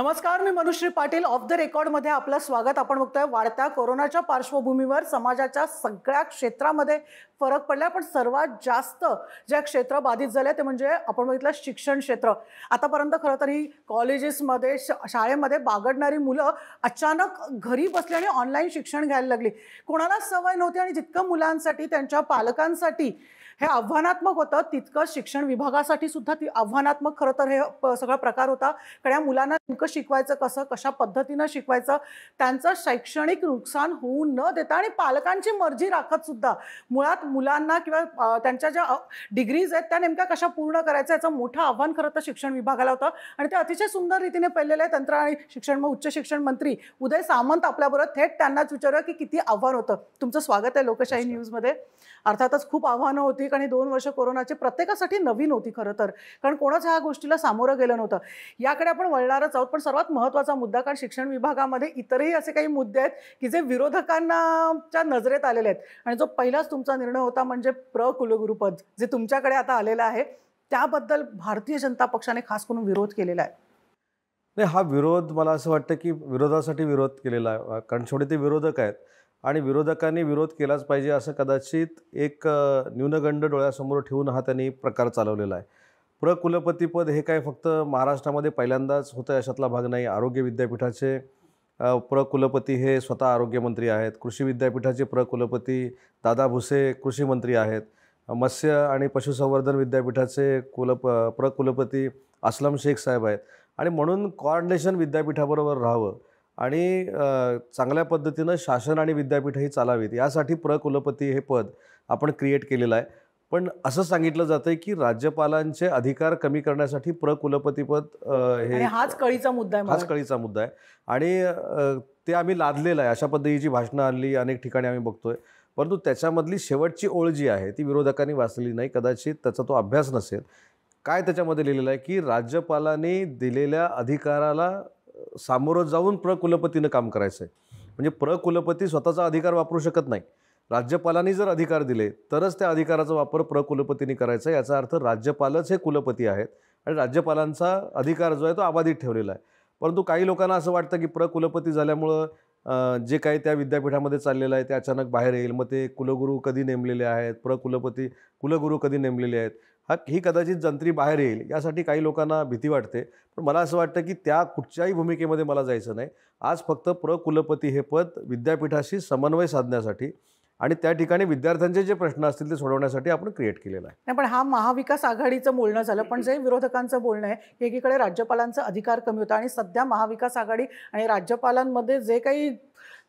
नमस्कार मी Manushree Patil off the रेकॉर्डमध्ये आपलं स्वागत आपण बघतोय वाढत्या कोरोनाच्या पार्श्वभूमीवर समाजाच्या सगळ्या क्षेत्रामध्ये फरक पडला पण सर्वात जास्त ज्या क्षेत्र बाधित झाले ते म्हणजे आपण बघितलं शिक्षण क्षेत्र आतापर्यंत खरं तर ही कॉलेजेसमध्ये शाळेमध्ये बागडणारी मुलं अचानक घरी बसली आणि ऑनलाईन शिक्षण घ्यायला लागली कोणाला सवय नव्हती आणि जितकं मुलांसाठी त्यांच्या पालकांसाठी हे आव्हानात्मक होतं तितकं शिक्षण विभागासाठी सुद्धा ती आव्हानात्मक खरं तर हे सगळा प्रकार होता कारण या मुलांना नेमकं शिकवायचं कसं कशा पद्धतीनं शिकवायचं त्यांचं शैक्षणिक नुकसान होऊ न देता आणि पालकांची मर्जी राखत सुद्धा मुळात मुलांना किंवा त्यांच्या ज्या डिग्रीज आहेत त्या नेमक्या कशा पूर्ण करायचं याचं मोठं आव्हान खरं तर शिक्षण विभागाला होतं आणि ते अतिशय सुंदर रीतीने पहिलेलं आहे तंत्र आणि शिक्षण उच्च शिक्षण मंत्री उदय सामंत आपल्याबरोबर थेट त्यांनाच विचारलं की किती आव्हान होतं तुमचं स्वागत आहे लोकशाही न्यूजमध्ये अर्थातच खूप आव्हानं होती आणि दोन वर्ष कोरोनाची प्रत्येकासाठी नवीन होती खरं तर कारण कोणाच ह्या गोष्टीला सामोरं गेलं नव्हतं याकडे आपण वळणारच आहोत पण सर्वात महत्त्वाचा मुद्दा कारण शिक्षण विभागामध्ये इतरही असे काही मुद्दे आहेत की जे विरोधकांनाच्या नजरेत आलेले आहेत आणि जो पहिलाच तुमचा निर्णय होता म्हणजे प्र कुलगुरुपद जे तुमच्याकडे आता आलेलं आहे त्याबद्दल भारतीय जनता पक्षाने खास करून विरोध केलेला आहे नाही हा विरोध मला असं वाटतं की विरोधासाठी विरोध केलेला आहे कारण शेवटी ते विरोधक आहेत आणि विरोधकांनी विरोध केलाच पाहिजे असं कदाचित एक न्यूनगंड डोळ्यासमोर ठेवून हा त्यांनी प्रकार चालवलेला आहे प्रकुलपतीपद हे काय फक्त महाराष्ट्रामध्ये पहिल्यांदाच होतं अशातला भाग नाही आरोग्य विद्यापीठाचे प्रकुलपती हे स्वतः आरोग्यमंत्री आहेत कृषी विद्यापीठाचे प्रकुलपती दादा भुसे कृषी मंत्री आहेत मत्स्य आणि पशुसंवर्धन विद्यापीठाचे कुलप प्रकुलपती अस्लम शेख साहेब आहेत आणि म्हणून कॉर्डिनेशन विद्यापीठाबरोबर राहावं आणि चांगल्या पद्धतीनं शासन आणि विद्यापीठही चालावीत यासाठी प्रकुलपती हे पद आपण क्रिएट केलेलं आहे पण असं सांगितलं जातं की राज्यपालांचे अधिकार कमी करण्यासाठी प्रकुलपतीपद हे हाच कळीचा मुद्दा आहे हाच कळीचा मुद्दा आहे आणि ते आम्ही लादलेलं आहे अशा पद्धतीची भाषणं आणली अनेक ठिकाणी आम्ही बघतोय परंतु त्याच्यामधली शेवटची ओळ जी आहे ती विरोधकांनी वाचली नाही कदाचित त्याचा तो अभ्यास नसेल काय त्याच्यामध्ये लिहिलेलं आहे की राज्यपालांनी दिलेल्या अधिकाराला सामोरं जाऊन प्रकुलपतीनं काम करायचं आहे म्हणजे प्रकुलपती स्वतःचा अधिकार वापरू शकत नाही राज्यपालांनी जर अधिकार दिले तरच त्या अधिकाराचा वापर प्रकुलपतींनी करायचा याचा अर्थ राज्यपालच हे कुलपती आहेत आणि राज्यपालांचा अधिकार जो आहे तो अबाधित ठेवलेला आहे परंतु काही लोकांना असं वाटतं की प्रकुलपती झाल्यामुळं जे काही त्या विद्यापीठामध्ये चाललेलं आहे ते अचानक बाहेर येईल मग ते कुलगुरू कधी नेमलेले आहेत प्रकुलपती कुलगुरू कधी नेमलेले आहेत हा ही कदाचित जंत्री बाहेर येईल यासाठी काही लोकांना भीती वाटते पण मला असं वाटतं की त्या कुठच्याही भूमिकेमध्ये मला जायचं नाही आज फक्त प्रकुलपती हे पद विद्यापीठाशी समन्वय साधण्यासाठी आणि त्या ठिकाणी विद्यार्थ्यांचे जे प्रश्न असतील ते सोडवण्यासाठी आपण क्रिएट केलेलं आहे नाही पण हा महाविकास आघाडीचं बोलणं झालं पण जे विरोधकांचं बोलणं आहे एकीकडे राज्यपालांचा अधिकार कमी होता आणि सध्या महाविकास आघाडी आणि राज्यपालांमध्ये जे काही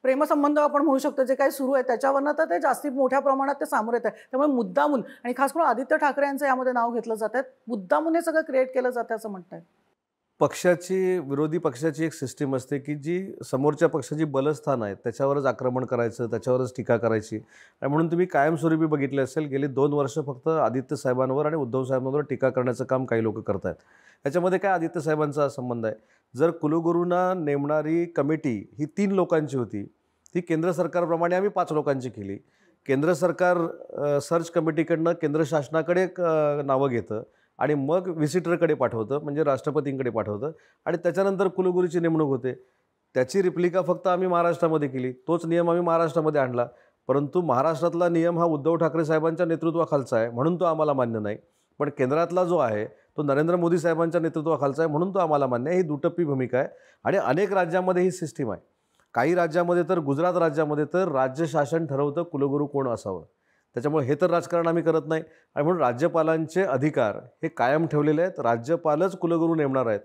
प्रेमसंबंध आपण म्हणू शकतो जे काही सुरू आहे त्याच्यावरनं तर ते जास्ती मोठ्या प्रमाणात ते सामोर येत आहे त्यामुळे मुद्दामून आणि खास करून आदित्य ठाकरे यांचं यामध्ये नाव घेतलं जात आहे मुद्दामून हे सगळं क्रिएट केलं जातं असं म्हणत पक्षाची विरोधी पक्षाची एक सिस्टीम असते की जी समोरच्या पक्षाची बलस्थान आहेत त्याच्यावरच आक्रमण करायचं त्याच्यावरच टीका करायची आणि म्हणून तुम्ही कायमस्वरूपी बघितले असेल गेली दोन वर्ष फक्त आदित्य साहेबांवर आणि उद्धव साहेबांवर टीका करण्याचं काम काही लोक करत आहेत याच्यामध्ये काय आदित्य साहेबांचा संबंध आहे जर कुलगुरूंना नेमणारी कमिटी ही तीन लोकांची होती ती केंद्र सरकारप्रमाणे आम्ही पाच लोकांची केली केंद्र सरकार सर्च कमिटीकडनं केंद्र शासनाकडे नावं घेतं आणि मग व्हिजिटरकडे पाठवतं म्हणजे राष्ट्रपतींकडे पाठवतं आणि त्याच्यानंतर कुलगुरूची नेमणूक होते त्याची रिप्लिका फक्त आम्ही महाराष्ट्रामध्ये केली तोच नियम आम्ही महाराष्ट्रामध्ये आणला परंतु महाराष्ट्रातला नियम हा उद्धव ठाकरे साहेबांच्या नेतृत्वाखालचा आहे म्हणून तो आम्हाला मान्य नाही पण केंद्रातला जो आहे तो नरेंद्र मोदी साहेबांच्या नेतृत्वाखालचा आहे म्हणून तो आम्हाला मान्य आहे ही दुटप्पी भूमिका आहे आणि अनेक राज्यांमध्ये ही सिस्टीम आहे काही राज्यामध्ये तर गुजरात राज्यामध्ये तर राज्य शासन ठरवतं कुलगुरू कोण असावं त्याच्यामुळे हे तर राजकारण आम्ही करत नाही आणि म्हणून राज्यपालांचे अधिकार हे कायम ठेवलेले आहेत राज्यपालच कुलगुरू नेमणार आहेत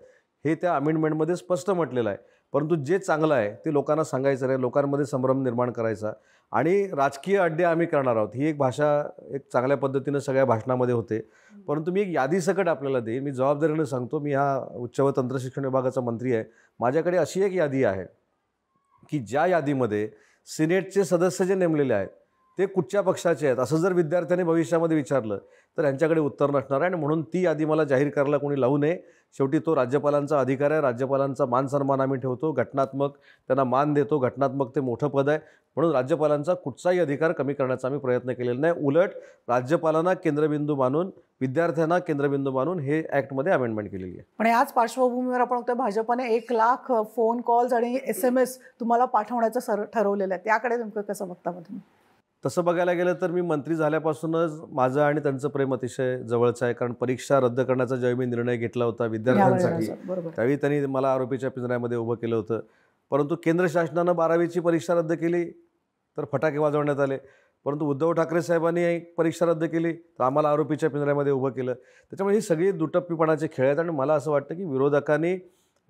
हे त्या अमेंडमेंटमध्ये स्पष्ट म्हटलेलं आहे परंतु जे चांगलं आहे ते लोकांना सांगायचं नाही लोकांमध्ये संभ्रम निर्माण करायचा आणि राजकीय अड्डे आम्ही करणार आहोत ही एक भाषा एक चांगल्या पद्धतीनं सगळ्या भाषणामध्ये होते परंतु मी एक यादीसकट आपल्याला देईन मी जबाबदारीनं सांगतो मी हा उच्च व तंत्रशिक्षण विभागाचा मंत्री आहे माझ्याकडे अशी एक यादी आहे की ज्या यादीमध्ये सिनेटचे सदस्य जे नेमलेले आहेत ते कुठच्या पक्षाचे आहेत असं जर विद्यार्थ्यांनी भविष्यामध्ये विचारलं तर यांच्याकडे उत्तर नसणार आहे आणि म्हणून ती यादी मला जाहीर करायला कोणी लावू नये शेवटी तो राज्यपालांचा अधिकार आहे राज्यपालांचा मान सन्मान आम्ही ठेवतो घटनात्मक त्यांना मान देतो घटनात्मक ते मोठं पद आहे म्हणून राज्यपालांचा कुठचाही अधिकार कमी करण्याचा आम्ही प्रयत्न केलेला नाही उलट राज्यपालांना केंद्रबिंदू मानून विद्यार्थ्यांना केंद्रबिंदू मानून हे ॲक्टमध्ये अमेंडमेंट केलेली आहे पण आज पार्श्वभूमीवर आपण बघतोय भाजपाने एक लाख फोन कॉल्स आणि एस एम एस तुम्हाला पाठवण्याचं सर ठरवलेलं आहे त्याकडे तुमचं कसं बघता मग तुम्ही तसं बघायला गेलं तर मी मंत्री झाल्यापासूनच माझं आणि त्यांचं प्रेम अतिशय जवळचं आहे कारण परीक्षा रद्द करण्याचा ज्यावेळी मी निर्णय घेतला होता विद्यार्थ्यांसाठी त्यावेळी त्यांनी मला आरोपीच्या पिंजऱ्यामध्ये उभं केलं होतं परंतु केंद्र शासनानं बारावीची परीक्षा रद्द केली तर फटाके वाजवण्यात आले परंतु उद्धव ठाकरे साहेबांनी परीक्षा रद्द केली तर आम्हाला आरोपीच्या पिंजऱ्यामध्ये उभं केलं त्याच्यामुळे ही सगळी दुटप्पीपणाचे खेळ आहेत आणि मला असं वाटतं की विरोधकांनी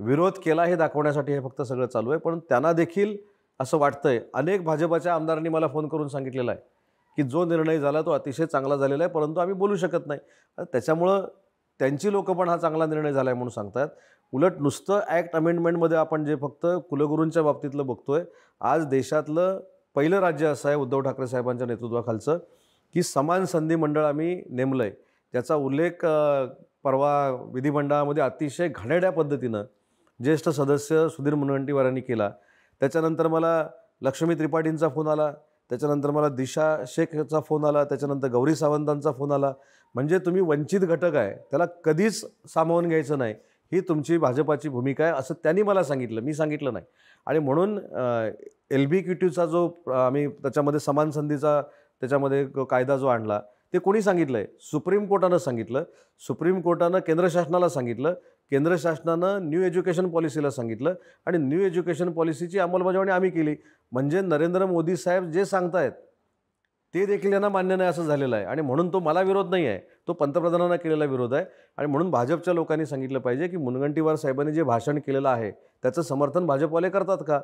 विरोध केला हे दाखवण्यासाठी हे फक्त सगळं चालू आहे पण त्यांना देखील असं वाटतंय अनेक भाजपाच्या आमदारांनी मला फोन करून सांगितलेला आहे की जो निर्णय झाला तो अतिशय चांगला झालेला आहे परंतु आम्ही बोलू शकत नाही त्याच्यामुळं त्यांची लोकं पण हा चांगला निर्णय झाला आहे म्हणून सांगतात उलट नुसतं ॲक्ट अमेंडमेंटमध्ये आपण जे फक्त कुलगुरूंच्या बाबतीतलं बघतोय आज देशातलं पहिलं राज्य असं आहे उद्धव ठाकरे साहेबांच्या नेतृत्वाखालचं की समान संधी मंडळ आम्ही नेमलं आहे त्याचा उल्लेख परवा विधिमंडळामध्ये अतिशय घाणेड्या पद्धतीनं ज्येष्ठ सदस्य सुधीर मुनगंटीवारांनी केला त्याच्यानंतर मला लक्ष्मी त्रिपाठींचा फोन आला त्याच्यानंतर मला दिशा शेखचा फोन आला त्याच्यानंतर गौरी सावंतांचा फोन आला म्हणजे तुम्ही वंचित घटक आहे त्याला कधीच सामावून घ्यायचं नाही ही तुमची भाजपाची भूमिका आहे असं त्यांनी मला सांगितलं मी सांगितलं नाही आणि म्हणून एल बी क्यूटीचा जो आम्ही त्याच्यामध्ये समान संधीचा त्याच्यामध्ये कायदा जो आणला ते कोणी सांगितलं आहे सुप्रीम कोर्टानं सांगितलं सुप्रीम कोर्टानं केंद्र शासनाला सांगितलं केंद्र शासनानं न्यू एज्युकेशन पॉलिसीला सांगितलं आणि न्यू एज्युकेशन पॉलिसीची अंमलबजावणी आम्ही केली म्हणजे नरेंद्र मोदी साहेब जे सांगतायत ते देखील यांना मान्य नाही असं झालेलं आहे आणि म्हणून तो मला विरोध नाही आहे तो पंतप्रधानांना केलेला विरोध आहे आणि म्हणून भाजपच्या लोकांनी सांगितलं पाहिजे की मुनगंटीवार साहेबांनी जे भाषण केलेलं आहे त्याचं समर्थन भाजपवाले करतात का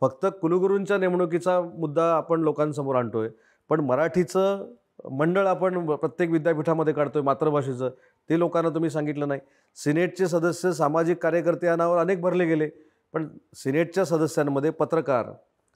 फक्त कुलगुरूंच्या नेमणुकीचा मुद्दा आपण लोकांसमोर आणतोय पण मराठीचं मंडळ आपण प्रत्येक विद्यापीठामध्ये काढतोय मातृभाषेचं ते लोकांना तुम्ही सांगितलं नाही सिनेटचे सदस्य सामाजिक कार्यकर्ते या नावावर अनेक भरले गेले पण सिनेटच्या सदस्यांमध्ये पत्रकार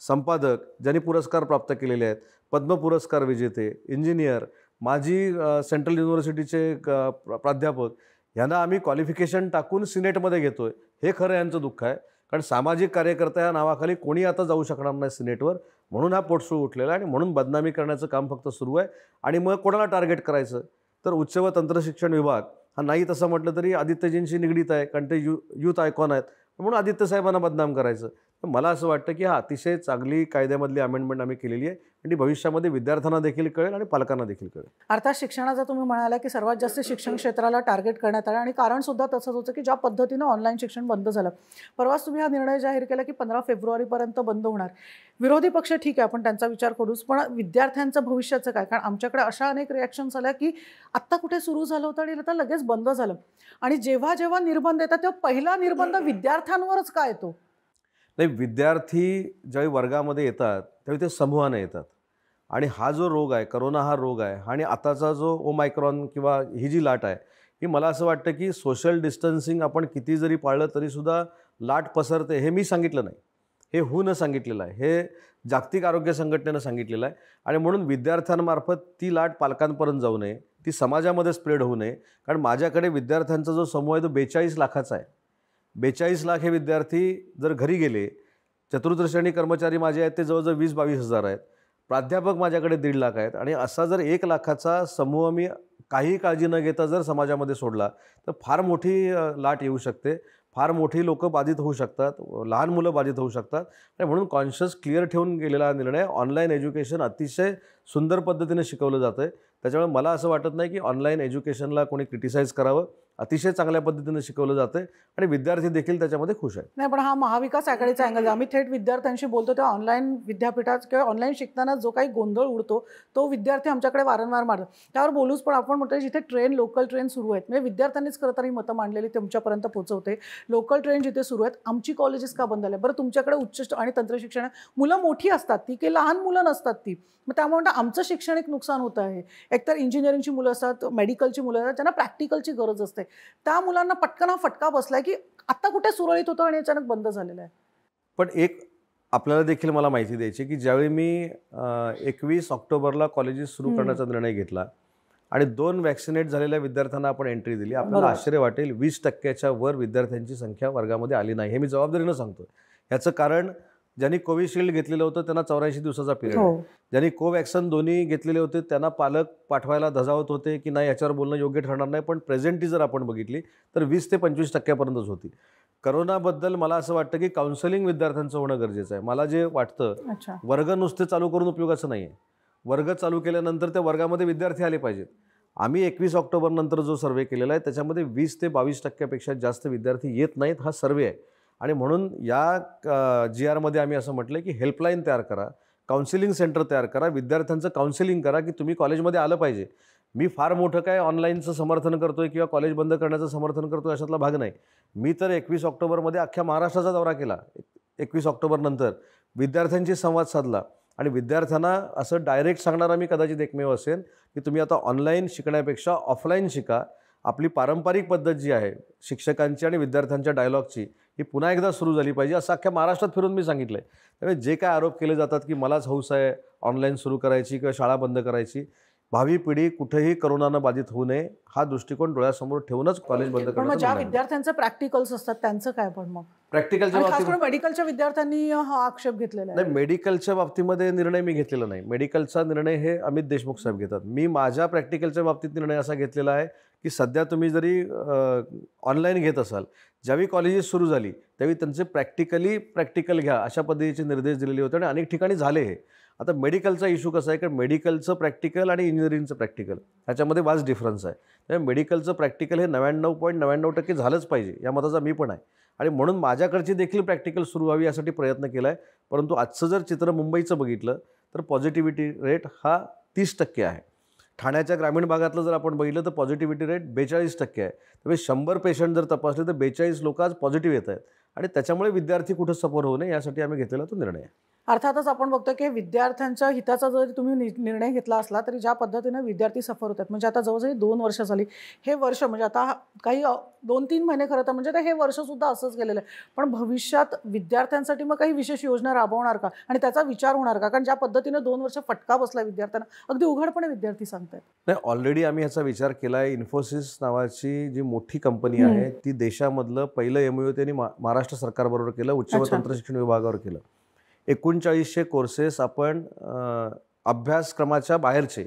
संपादक ज्यांनी पुरस्कार प्राप्त केलेले आहेत पद्म पुरस्कार विजेते इंजिनियर माजी सेंट्रल युनिव्हर्सिटीचे प्राध्यापक यांना आम्ही क्वालिफिकेशन टाकून सिनेटमध्ये घेतो आहे हे खरं यांचं दुःख आहे कारण सामाजिक कार्यकर्ता या नावाखाली कोणी आता जाऊ शकणार नाही सिनेटवर म्हणून हा पोटसूळ उठलेला आणि म्हणून बदनामी करण्याचं काम फक्त सुरू आहे आणि मग कोणाला टार्गेट करायचं तर उच्च व तंत्रशिक्षण विभाग हा नाही तसं म्हटलं तरी आदित्यजींशी निगडीत आहे कारण ते यू यूथ आयकॉन आहेत म्हणून आदित्य साहेबांना बदनाम करायचं मला असं वाटतं की हा अतिशय चांगली कायद्यामधली अमेंडमेंट आम्ही केलेली आहे आणि भविष्यामध्ये विद्यार्थ्यांना देखील कळेल आणि पालकांना देखील कळेल अर्थात शिक्षणाचा तुम्ही म्हणाला की सर्वात जास्त शिक्षण क्षेत्राला टार्गेट करण्यात आलं आणि कारण सुद्धा तसंच होतं की ज्या पद्धतीनं ऑनलाईन शिक्षण बंद झालं परवाच तुम्ही हा निर्णय जाहीर केला की पंधरा फेब्रुवारीपर्यंत बंद होणार विरोधी पक्ष ठीक आहे आपण त्यांचा विचार करूच पण विद्यार्थ्यांचं भविष्याचं काय कारण आमच्याकडे अशा अनेक रिॲक्शन्स आल्या की आत्ता कुठे सुरू झालं होतं आणि आता लगेच बंद झालं आणि जेव्हा जेव्हा निर्बंध येतात तेव्हा पहिला निर्बंध विद्यार्थ्यांवरच काय येतो नाही विद्यार्थी ज्यावेळी वर्गामध्ये येतात त्यावेळी ते समूहाने येतात आणि हा जो रोग आहे करोना हा रोग आहे आणि आताचा जो ओमायक्रॉन किंवा ही जी लाट आहे ही मला असं वाटतं की सोशल डिस्टन्सिंग आपण किती जरी पाळलं तरीसुद्धा लाट पसरते हे मी सांगितलं नाही हे न सांगितलेलं आहे हे जागतिक आरोग्य संघटनेनं सांगितलेलं आहे आणि म्हणून विद्यार्थ्यांमार्फत ती लाट पालकांपर्यंत जाऊ नये ती समाजामध्ये स्प्रेड होऊ नये कारण माझ्याकडे विद्यार्थ्यांचा जो समूह आहे तो बेचाळीस लाखाचा आहे बेचाळीस लाख हे विद्यार्थी जर घरी गेले चतुर्दर्शनी कर्मचारी माझे आहेत ते जवळजवळ वीस बावीस हजार आहेत प्राध्यापक माझ्याकडे दीड लाख आहेत आणि असा जर एक लाखाचा समूह मी काही काळजी न घेता जर समाजामध्ये सोडला तर फार मोठी लाट येऊ शकते फार मोठी लोकं बाधित होऊ शकतात लहान मुलं बाधित होऊ शकतात आणि म्हणून कॉन्शियस क्लिअर ठेवून गेलेला निर्णय ऑनलाईन एज्युकेशन अतिशय सुंदर पद्धतीने शिकवलं जातं आहे त्याच्यामुळे मला असं वाटत नाही की ऑनलाईन एज्युकेशनला कोणी क्रिटिसाईज करावं अतिशय चांगल्या पद्धतीनं शिकवलं जातं आणि विद्यार्थी देखील त्याच्यामध्ये खुश आहेत नाही पण हा महाविकास आघाडीचा अँगल आम्ही थेट विद्यार्थ्यांशी बोलतो तेव्हा ऑनलाईन विद्यापीठात किंवा ऑनलाईन शिकताना जो काही गोंधळ उडतो तो विद्यार्थी आमच्याकडे वारंवार मारतो त्यावर बोलूच पण आपण म्हणतो जिथे ट्रेन लोकल ट्रेन सुरू आहेत म्हणजे विद्यार्थ्यांनीच खरं तर ही मतं मांडलेली तुमच्यापर्यंत पोहोचवते लोकल ट्रेन जिथे सुरू आहेत आमची कॉलेजेस का बंद झाले बरं तुमच्याकडे उच्च आणि तंत्रशिक्षण मुलं मोठी असतात ती की लहान मुलं नसतात ती मग त्यामुळे आमचं शैक्षणिक नुकसान होत आहे एकतर इंजिनिअरिंगची मुलं असतात मेडिकलची मुलं असतात त्यांना प्रॅक्टिकलची गरज असते त्या मुलांना पटकन फटका बसलाय की आता कुठे सुरळीत होतं आणि अचानक बंद झालेलं आहे पण एक आपल्याला देखील मला माहिती द्यायची की ज्यावेळी मी एकवीस ऑक्टोबरला कॉलेजेस सुरू करण्याचा निर्णय घेतला आणि दोन वॅक्सिनेट झालेल्या विद्यार्थ्यांना आपण एंट्री दिली आपल्याला आश्चर्य वाटेल वीस टक्क्याच्या वर विद्यार्थ्यांची संख्या वर्गामध्ये आली नाही हे मी जबाबदारीनं सांगतो याचं कारण ज्यांनी कोविशिल्ड घेतलेलं होतं त्यांना चौऱ्याऐंशी दिवसाचा पिरियड हो. ज्यांनी कोवॅक्सिन दोन्ही घेतलेले होते त्यांना पालक पाठवायला धजावत होते की नाही याच्यावर बोलणं योग्य ठरणार नाही पण प्रेझेंटी जर आपण बघितली तर वीस ते पंचवीस टक्क्यापर्यंतच होती करोनाबद्दल मला असं वाटतं की काउन्सलिंग विद्यार्थ्यांचं होणं गरजेचं आहे मला जे वाटतं वर्ग नुसते चालू करून उपयोगाचं नाही वर्ग चालू केल्यानंतर त्या वर्गामध्ये विद्यार्थी आले पाहिजेत आम्ही एकवीस ऑक्टोबर नंतर जो सर्वे केलेला आहे त्याच्यामध्ये वीस ते बावीस टक्क्यापेक्षा जास्त विद्यार्थी येत नाहीत हा सर्वे आहे आणि म्हणून या जी आरमध्ये आम्ही असं म्हटलं की हेल्पलाईन तयार करा काउन्सिलिंग सेंटर तयार करा विद्यार्थ्यांचं काउन्सिलिंग करा की तुम्ही कॉलेजमध्ये आलं पाहिजे मी फार मोठं काय ऑनलाईनचं समर्थन करतो आहे किंवा कॉलेज बंद करण्याचं समर्थन करतो अशातला भाग नाही मी तर एकवीस ऑक्टोबरमध्ये अख्ख्या महाराष्ट्राचा दौरा केला एकवीस ऑक्टोबरनंतर विद्यार्थ्यांशी संवाद साधला आणि विद्यार्थ्यांना असं डायरेक्ट सांगणारा मी कदाचित एकमेव असेल की तुम्ही आता ऑनलाईन शिकण्यापेक्षा ऑफलाईन शिका आपली पारंपरिक पद्धत जी आहे शिक्षकांची आणि विद्यार्थ्यांच्या डायलॉगची ही पुन्हा एकदा सुरू झाली पाहिजे असं अख्ख्या महाराष्ट्रात फिरून मी सांगितलं आहे त्यामुळे जे काय आरोप केले जातात की मलाच हौस आहे ऑनलाईन सुरू करायची किंवा शाळा बंद करायची भावी पिढी कुठेही करोनानं बाधित होऊ नये हा दृष्टिकोन डोळ्यासमोर ठेवूनच कॉलेज बंद करणं ज्या विद्यार्थ्यांचं प्रॅक्टिकल्स असतात त्यांचं काय पण मग प्रॅक्टिकलच्या मेडिकलच्या विद्यार्थ्यांनी हा आक्षेप घेतलेला नाही मेडिकलच्या बाबतीमध्ये निर्णय मी घेतलेला नाही मेडिकलचा निर्णय हे अमित देशमुख साहेब घेतात मी माझ्या प्रॅक्टिकलच्या बाबतीत निर्णय असा घेतलेला आहे की सध्या तुम्ही जरी ऑनलाईन घेत असाल ज्यावेळी कॉलेजेस सुरू झाली त्यावेळी त्यांचे प्रॅक्टिकली प्रॅक्टिकल घ्या अशा पद्धतीचे निर्देश दिलेले होते आणि अनेक ठिकाणी झाले हे आता मेडिकलचा इशू कसा आहे कारण मेडिकलचं प्रॅक्टिकल आणि इंजिनिअरिंगचं प्रॅक्टिकल ह्याच्यामध्ये वाच डिफरन्स आहे त्यामुळे मेडिकलचं प्रॅक्टिकल हे नव्याण्णव पॉईंट नव्याण्णव टक्के झालंच पाहिजे या मताचा मी पण आहे आणि म्हणून माझ्याकडची देखील प्रॅक्टिकल सुरू व्हावी यासाठी प्रयत्न केला आहे परंतु आजचं जर चित्र मुंबईचं बघितलं तर पॉझिटिव्हिटी रेट हा तीस टक्के आहे ठाण्याच्या ग्रामीण भागातलं जर आपण बघितलं तर पॉझिटिव्हिटी रेट बेचाळीस टक्के आहे त्यामुळे शंभर पेशंट जर तपासले तर बेचाळीस लोक आज पॉझिटिव्ह येत आहेत आणि त्याच्यामुळे विद्यार्थी कुठं सफर होऊ नये यासाठी आम्ही घेतलेला तो निर्णय आहे अर्थातच आपण बघतो की विद्यार्थ्यांच्या हिताचा जरी तुम्ही निर्णय घेतला असला तरी ज्या पद्धतीनं विद्यार्थी सफर होतात म्हणजे आता जवळजवळ दोन वर्ष झाली हे वर्ष म्हणजे आता काही दोन तीन महिने खरं तर म्हणजे हे सुद्धा असंच गेलेलं आहे पण भविष्यात विद्यार्थ्यांसाठी मग काही विशेष योजना राबवणार का आणि त्याचा विचार होणार का कारण ज्या पद्धतीनं दोन वर्ष फटका बसला विद्यार्थ्यांना अगदी उघडपणे विद्यार्थी सांगतात नाही ऑलरेडी आम्ही याचा विचार केला आहे इन्फोसिस नावाची जी मोठी कंपनी आहे ती देशामधलं पहिलं एमयू त्यांनी महाराष्ट्र सरकारबरोबर केलं उच्च व तंत्र शिक्षण विभागावर केलं एकोणचाळीसशे कोर्सेस आपण अभ्यासक्रमाच्या बाहेरचे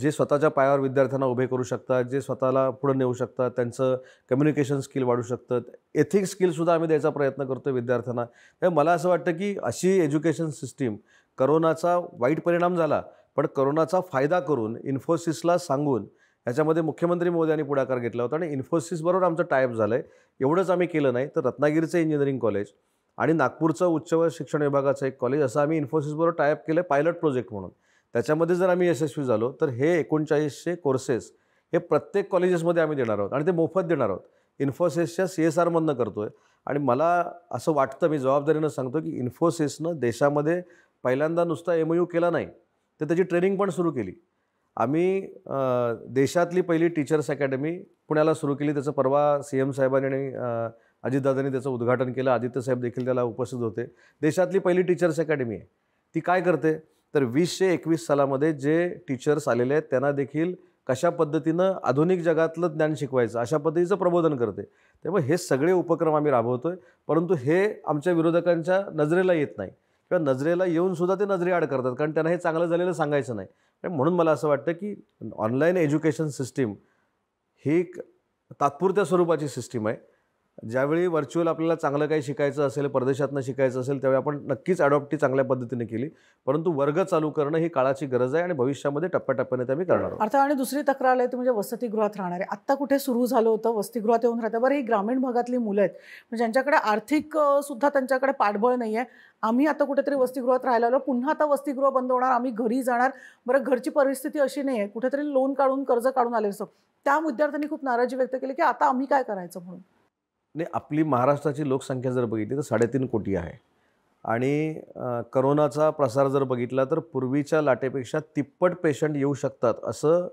जे स्वतःच्या पायावर विद्यार्थ्यांना उभे करू शकतात जे स्वतःला पुढे नेऊ शकतात त्यांचं कम्युनिकेशन स्किल वाढू शकतात एथिक्स स्किलसुद्धा आम्ही द्यायचा प्रयत्न करतो विद्यार्थ्यांना तर मला असं वाटतं की अशी एज्युकेशन सिस्टीम करोनाचा वाईट परिणाम झाला पण करोनाचा फायदा करून इन्फोसिसला सांगून याच्यामध्ये मुख्यमंत्री मोदी पुढाकार घेतला होता आणि इन्फोसिसबरोबर आमचं टायअप झालं आहे एवढंच आम्ही केलं नाही तर रत्नागिरीचं इंजिनिअरिंग कॉलेज आणि नागपूरचं उच्च व शिक्षण विभागाचं एक कॉलेज असं आम्ही इन्फोसिसबरोबर टायअप केलं पायलट प्रोजेक्ट म्हणून त्याच्यामध्ये जर आम्ही यशस्वी झालो तर हे एकोणचाळीसशे कोर्सेस हे प्रत्येक कॉलेजेसमध्ये आम्ही देणार आहोत आणि ते मोफत देणार आहोत इन्फोसिसच्या सी एस आरमधनं करतो आहे आणि मला असं वाटतं मी जबाबदारीनं सांगतो की इन्फोसिसनं देशामध्ये पहिल्यांदा नुसता एम यू केला नाही तर त्याची ट्रेनिंग पण सुरू केली आम्ही देशातली पहिली टीचर्स अकॅडमी पुण्याला सुरू केली त्याचं परवा सी एम साहेबांनी आणि अजितदादांनी त्याचं उद्घाटन केलं आदित्यसाहेब देखील त्याला उपस्थित होते देशातली पहिली टीचर्स अकॅडमी आहे ती काय करते तर वीसशे एकवीस सालामध्ये जे टीचर्स आलेले आहेत त्यांना देखील कशा पद्धतीनं आधुनिक जगातलं ज्ञान शिकवायचं अशा पद्धतीचं प्रबोधन करते त्यामुळे हे सगळे उपक्रम आम्ही राबवतो आहे परंतु हे आमच्या विरोधकांच्या नजरेला येत नाही किंवा नजरेला येऊन सुद्धा ते नजरे करतात कारण त्यांना हे चांगलं झालेलं सांगायचं नाही म्हणून मला असं वाटतं की ऑनलाईन एज्युकेशन सिस्टीम ही एक तात्पुरत्या स्वरूपाची सिस्टीम आहे ज्यावेळी व्हर्च्युअल आपल्याला चांगलं काही शिकायचं असेल परदेशातनं शिकायचं असेल त्यावेळी आपण नक्कीच अडॉप्टी चांगल्या पद्धतीने केली परंतु वर्ग चालू करणं ही काळाची गरज आहे आणि भविष्यामध्ये टप्प्याटप्प्याने ते आम्ही करणार अर्थात आणि दुसरी तक्रार आहे ती म्हणजे वसतिगृहात आहे आत्ता कुठे सुरू झालं होतं वसतिगृहात येऊन राहतं बरं ही ग्रामीण भागातली मुलं आहेत म्हणजे ज्यांच्याकडे आर्थिक सुद्धा त्यांच्याकडे पाठबळ नाही आहे आम्ही आता कुठेतरी वसतिगृहात राहायला आलो पुन्हा आता वसतिगृह बंद होणार आम्ही घरी जाणार बरं घरची परिस्थिती अशी नाही आहे कुठेतरी लोन काढून कर्ज काढून आले असं त्या विद्यार्थ्यांनी खूप नाराजी व्यक्त केली की आता आम्ही काय करायचं म्हणून ने आपली महाराष्ट्राची लोकसंख्या जर बघितली तर साडेतीन कोटी आहे आणि करोनाचा प्रसार जर बघितला तर पूर्वीच्या लाटेपेक्षा तिप्पट पेशंट येऊ शकतात असं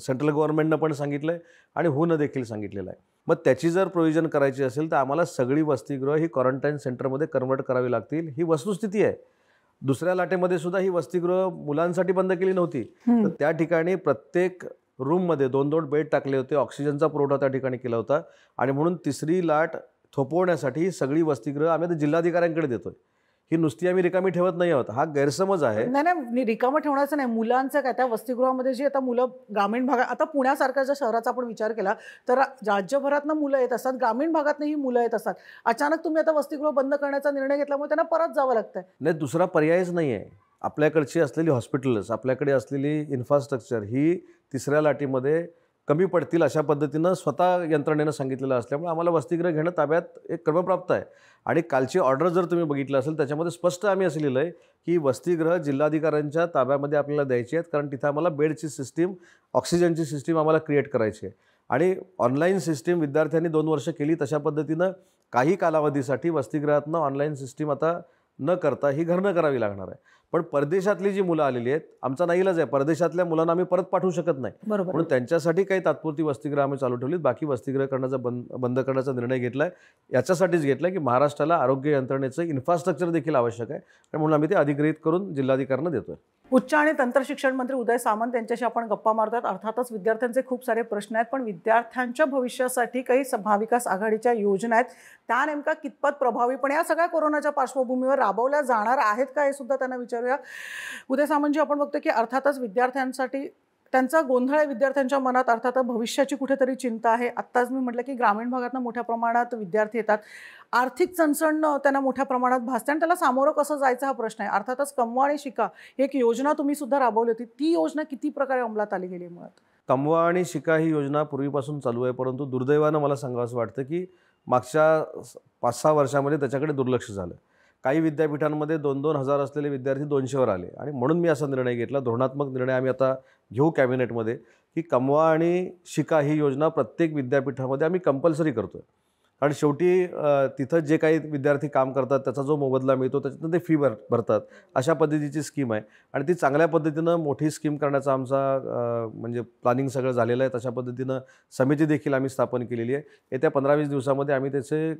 सेंट्रल गव्हर्नमेंटनं पण सांगितलं आहे आणि होणं देखील सांगितलेलं आहे मग त्याची जर प्रोव्हिजन करायची असेल तर आम्हाला सगळी वसतिगृह ही क्वारंटाईन सेंटरमध्ये कन्वर्ट करावी लागतील ही वस्तुस्थिती आहे दुसऱ्या लाटेमध्ये सुद्धा ही वसतिगृह मुलांसाठी बंद केली नव्हती तर त्या ठिकाणी प्रत्येक रूममध्ये दोन दोन बेड टाकले होते ऑक्सिजनचा पुरवठा त्या ठिकाणी केला होता आणि म्हणून तिसरी लाट थोपवण्यासाठी सगळी वसतिगृह आम्ही आता जिल्हाधिकाऱ्यांकडे देतो ही नुसती आम्ही रिकामी ठेवत नाही आहोत हा गैरसमज आहे नाही नाही रिकामं ठेवण्याचं नाही मुलांचं काय त्या वसतिगृहामध्ये जी आता मुलं ग्रामीण भागात आता पुण्यासारख्या ज्या शहराचा आपण विचार केला तर राज्यभरातनं मुलं येत असतात ग्रामीण भागातनंही मुलं येत असतात अचानक तुम्ही आता वसतिगृह बंद करण्याचा निर्णय घेतल्यामुळे त्यांना परत जावं लागतंय नाही दुसरा पर्यायच नाही आहे आपल्याकडची असलेली हॉस्पिटल्स आपल्याकडे असलेली इन्फ्रास्ट्रक्चर ही तिसऱ्या लाटीमध्ये कमी पडतील अशा पद्धतीनं स्वतः यंत्रणेनं सांगितलेलं असल्यामुळे आम्हाला वसतिगृह घेणं ताब्यात एक क्रमप्राप्त आहे आणि कालची ऑर्डर जर तुम्ही बघितलं असेल त्याच्यामध्ये स्पष्ट आम्ही असं लिहिलं आहे की वसतिगृह जिल्हाधिकाऱ्यांच्या ताब्यामध्ये आपल्याला द्यायची आहेत कारण तिथं आम्हाला बेडची सिस्टीम ऑक्सिजनची सिस्टीम आम्हाला क्रिएट करायची आहे आणि ऑनलाईन सिस्टीम विद्यार्थ्यांनी दोन वर्ष केली तशा पद्धतीनं काही कालावधीसाठी वसतिगृहातनं ऑनलाईन सिस्टीम आता न करता ही घरनं करावी लागणार आहे पण परदेशातली जी मुलं आलेली आहेत आमचा नाहीलच आहे परदेशातल्या मुलांना आम्ही परत पाठवू शकत नाही म्हणून त्यांच्यासाठी काही तात्पुरती वस्तीगृह आम्ही चालू ठेवली बाकी वस्तीगृह करण्याचा बंद बंद करण्याचा निर्णय घेतलाय याच्यासाठीच घेतलाय की महाराष्ट्राला आरोग्य यंत्रणेचं इन्फ्रास्ट्रक्चर देखील आवश्यक आहे म्हणून आम्ही ते अधिग्रहित करून जिल्हाधिकाऱ्यांना देतोय उच्च आणि तंत्रशिक्षण मंत्री उदय सामंत यांच्याशी आपण गप्पा मारतोय अर्थातच विद्यार्थ्यांचे खूप सारे प्रश्न आहेत पण विद्यार्थ्यांच्या भविष्यासाठी काही महाविकास आघाडीच्या योजना आहेत त्या नेमका कितपत प्रभावीपणे या सगळ्या कोरोनाच्या पार्श्वभूमीवर राबवल्या जाणार आहेत का हे सुद्धा त्यांना विचार विचारूया उदय सामंतजी म्हणजे आपण बघतो की अर्थातच विद्यार्थ्यांसाठी त्यांचा गोंधळ आहे विद्यार्थ्यांच्या मनात अर्थात भविष्याची कुठेतरी चिंता आहे आत्ताच मी म्हटलं की ग्रामीण भागातनं मोठ्या प्रमाणात विद्यार्थी येतात आर्थिक चणचण त्यांना मोठ्या प्रमाणात भासते आणि त्याला सामोरं कसं जायचा हा प्रश्न आहे अर्थातच कमवा आणि शिका एक योजना तुम्ही सुद्धा राबवली होती ती योजना किती प्रकारे अंमलात आली गेली मुळात कमवा आणि शिका ही योजना पूर्वीपासून चालू आहे परंतु दुर्दैवानं मला सांगावं असं वाटतं की मागच्या पाच सहा वर्षामध्ये त्याच्याकडे दुर्लक्ष झालं काही विद्यापीठांमध्ये दोन दोन हजार असलेले विद्यार्थी दोनशेवर आले आणि म्हणून मी असा निर्णय घेतला धोरणात्मक निर्णय आम्ही आता घेऊ कॅबिनेटमध्ये की कमवा आणि शिका ही योजना प्रत्येक विद्यापीठामध्ये आम्ही कंपल्सरी करतो आहे कारण शेवटी तिथं जे काही विद्यार्थी काम करतात त्याचा जो मोबदला मिळतो त्याच्यातून ते फी भर भरतात अशा पद्धतीची स्कीम आहे आणि ती चांगल्या पद्धतीनं मोठी स्कीम करण्याचा आमचा म्हणजे प्लॅनिंग सगळं झालेलं आहे तशा पद्धतीनं समिती देखील आम्ही स्थापन केलेली आहे येत्या पंधरा वीस दिवसामध्ये आम्ही त्याचे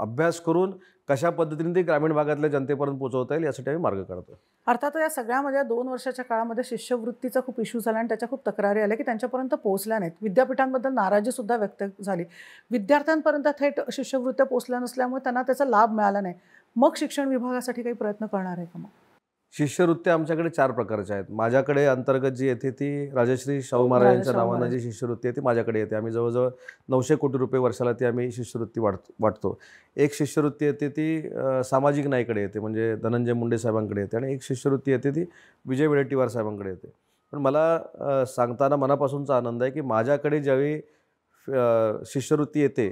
अभ्यास करून कशा पद्धतीने ते ग्रामीण भागातल्या जनतेपर्यंत पोहोचवता येईल यासाठी आम्ही मार्ग काढतो अर्थात या सगळ्यामध्ये दोन वर्षाच्या काळामध्ये शिष्यवृत्तीचा खूप इश्यू झाला आणि त्याच्या खूप तक्रारी आल्या की त्यांच्यापर्यंत पोहोचल्या नाहीत विद्यापीठांबद्दल नाराजी सुद्धा व्यक्त झाली विद्यार्थ्यांपर्यंत थेट शिष्यवृत्त्या पोहोचल्या नसल्यामुळे त्यांना त्याचा लाभ मिळाला नाही मग शिक्षण विभागासाठी काही प्रयत्न करणार आहे का मग शिष्यवृत्त्या आमच्याकडे चार प्रकारच्या आहेत माझ्याकडे अंतर्गत जी येते ती राजश्री शाहू महाराजांच्या नावानं जी शिष्यवृत्ती आहे ती माझ्याकडे येते आम्ही जवळजवळ नऊशे कोटी रुपये वर्षाला ती आम्ही शिष्यवृत्ती वाटतो वाटतो एक शिष्यवृत्ती येते ती सामाजिक नाईकडे येते म्हणजे धनंजय मुंडे साहेबांकडे येते आणि एक शिष्यवृत्ती येते ती विजय वडेट्टीवार साहेबांकडे येते पण मला सांगताना मनापासूनचा आनंद आहे की माझ्याकडे ज्यावेळी शिष्यवृत्ती येते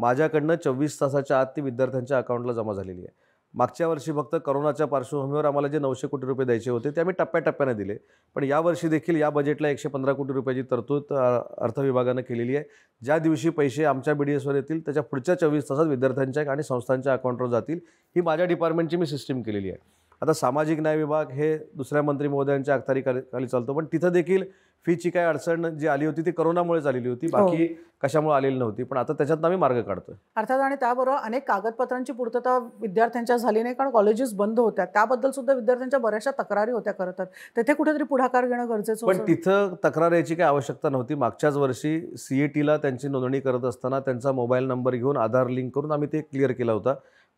माझ्याकडनं चोवीस तासाच्या आत ती विद्यार्थ्यांच्या अकाउंटला जमा झालेली आहे मागच्या वर्षी फक्त करोनाच्या पार्श्वभूमीवर आम्हाला जे नऊशे कोटी रुपये द्यायचे होते ते आम्ही टप्प्याटप्प्याने दिले पण यावर्षी देखील या बजेटला एकशे पंधरा कोटी रुपयाची तरतूद अर्थ विभागानं केलेली आहे ज्या दिवशी पैसे आमच्या बी डी एसवर येतील त्याच्या पुढच्या चोवीस तासात विद्यार्थ्यांच्या आणि संस्थांच्या अकाउंटवर जातील ही माझ्या डिपार्टमेंटची मी सिस्टीम केलेली आहे आता सामाजिक न्याय विभाग हे दुसऱ्या मंत्री महोदयांच्या अखत्यारी खाली चालतो पण तिथं देखील फीची काय अडचण जी आली होती ती करोनामुळेच आलेली होती हो. बाकी कशामुळे आलेली नव्हती पण आता त्याच्यात आम्ही मार्ग काढतोय अर्थात आणि त्याबरोबर अनेक कागदपत्रांची पूर्तता विद्यार्थ्यांच्या झाली नाही कारण कॉलेजेस बंद होत्या त्याबद्दल सुद्धा विद्यार्थ्यांच्या बऱ्याचशा तक्रारी होत्या खरं तर तेथे कुठेतरी पुढाकार घेणं गरजेचं पण तिथं तक्रार याची काही आवश्यकता नव्हती मागच्याच वर्षी सीईटीला त्यांची नोंदणी करत असताना त्यांचा मोबाईल नंबर घेऊन आधार लिंक करून आम्ही ते क्लिअर केला होता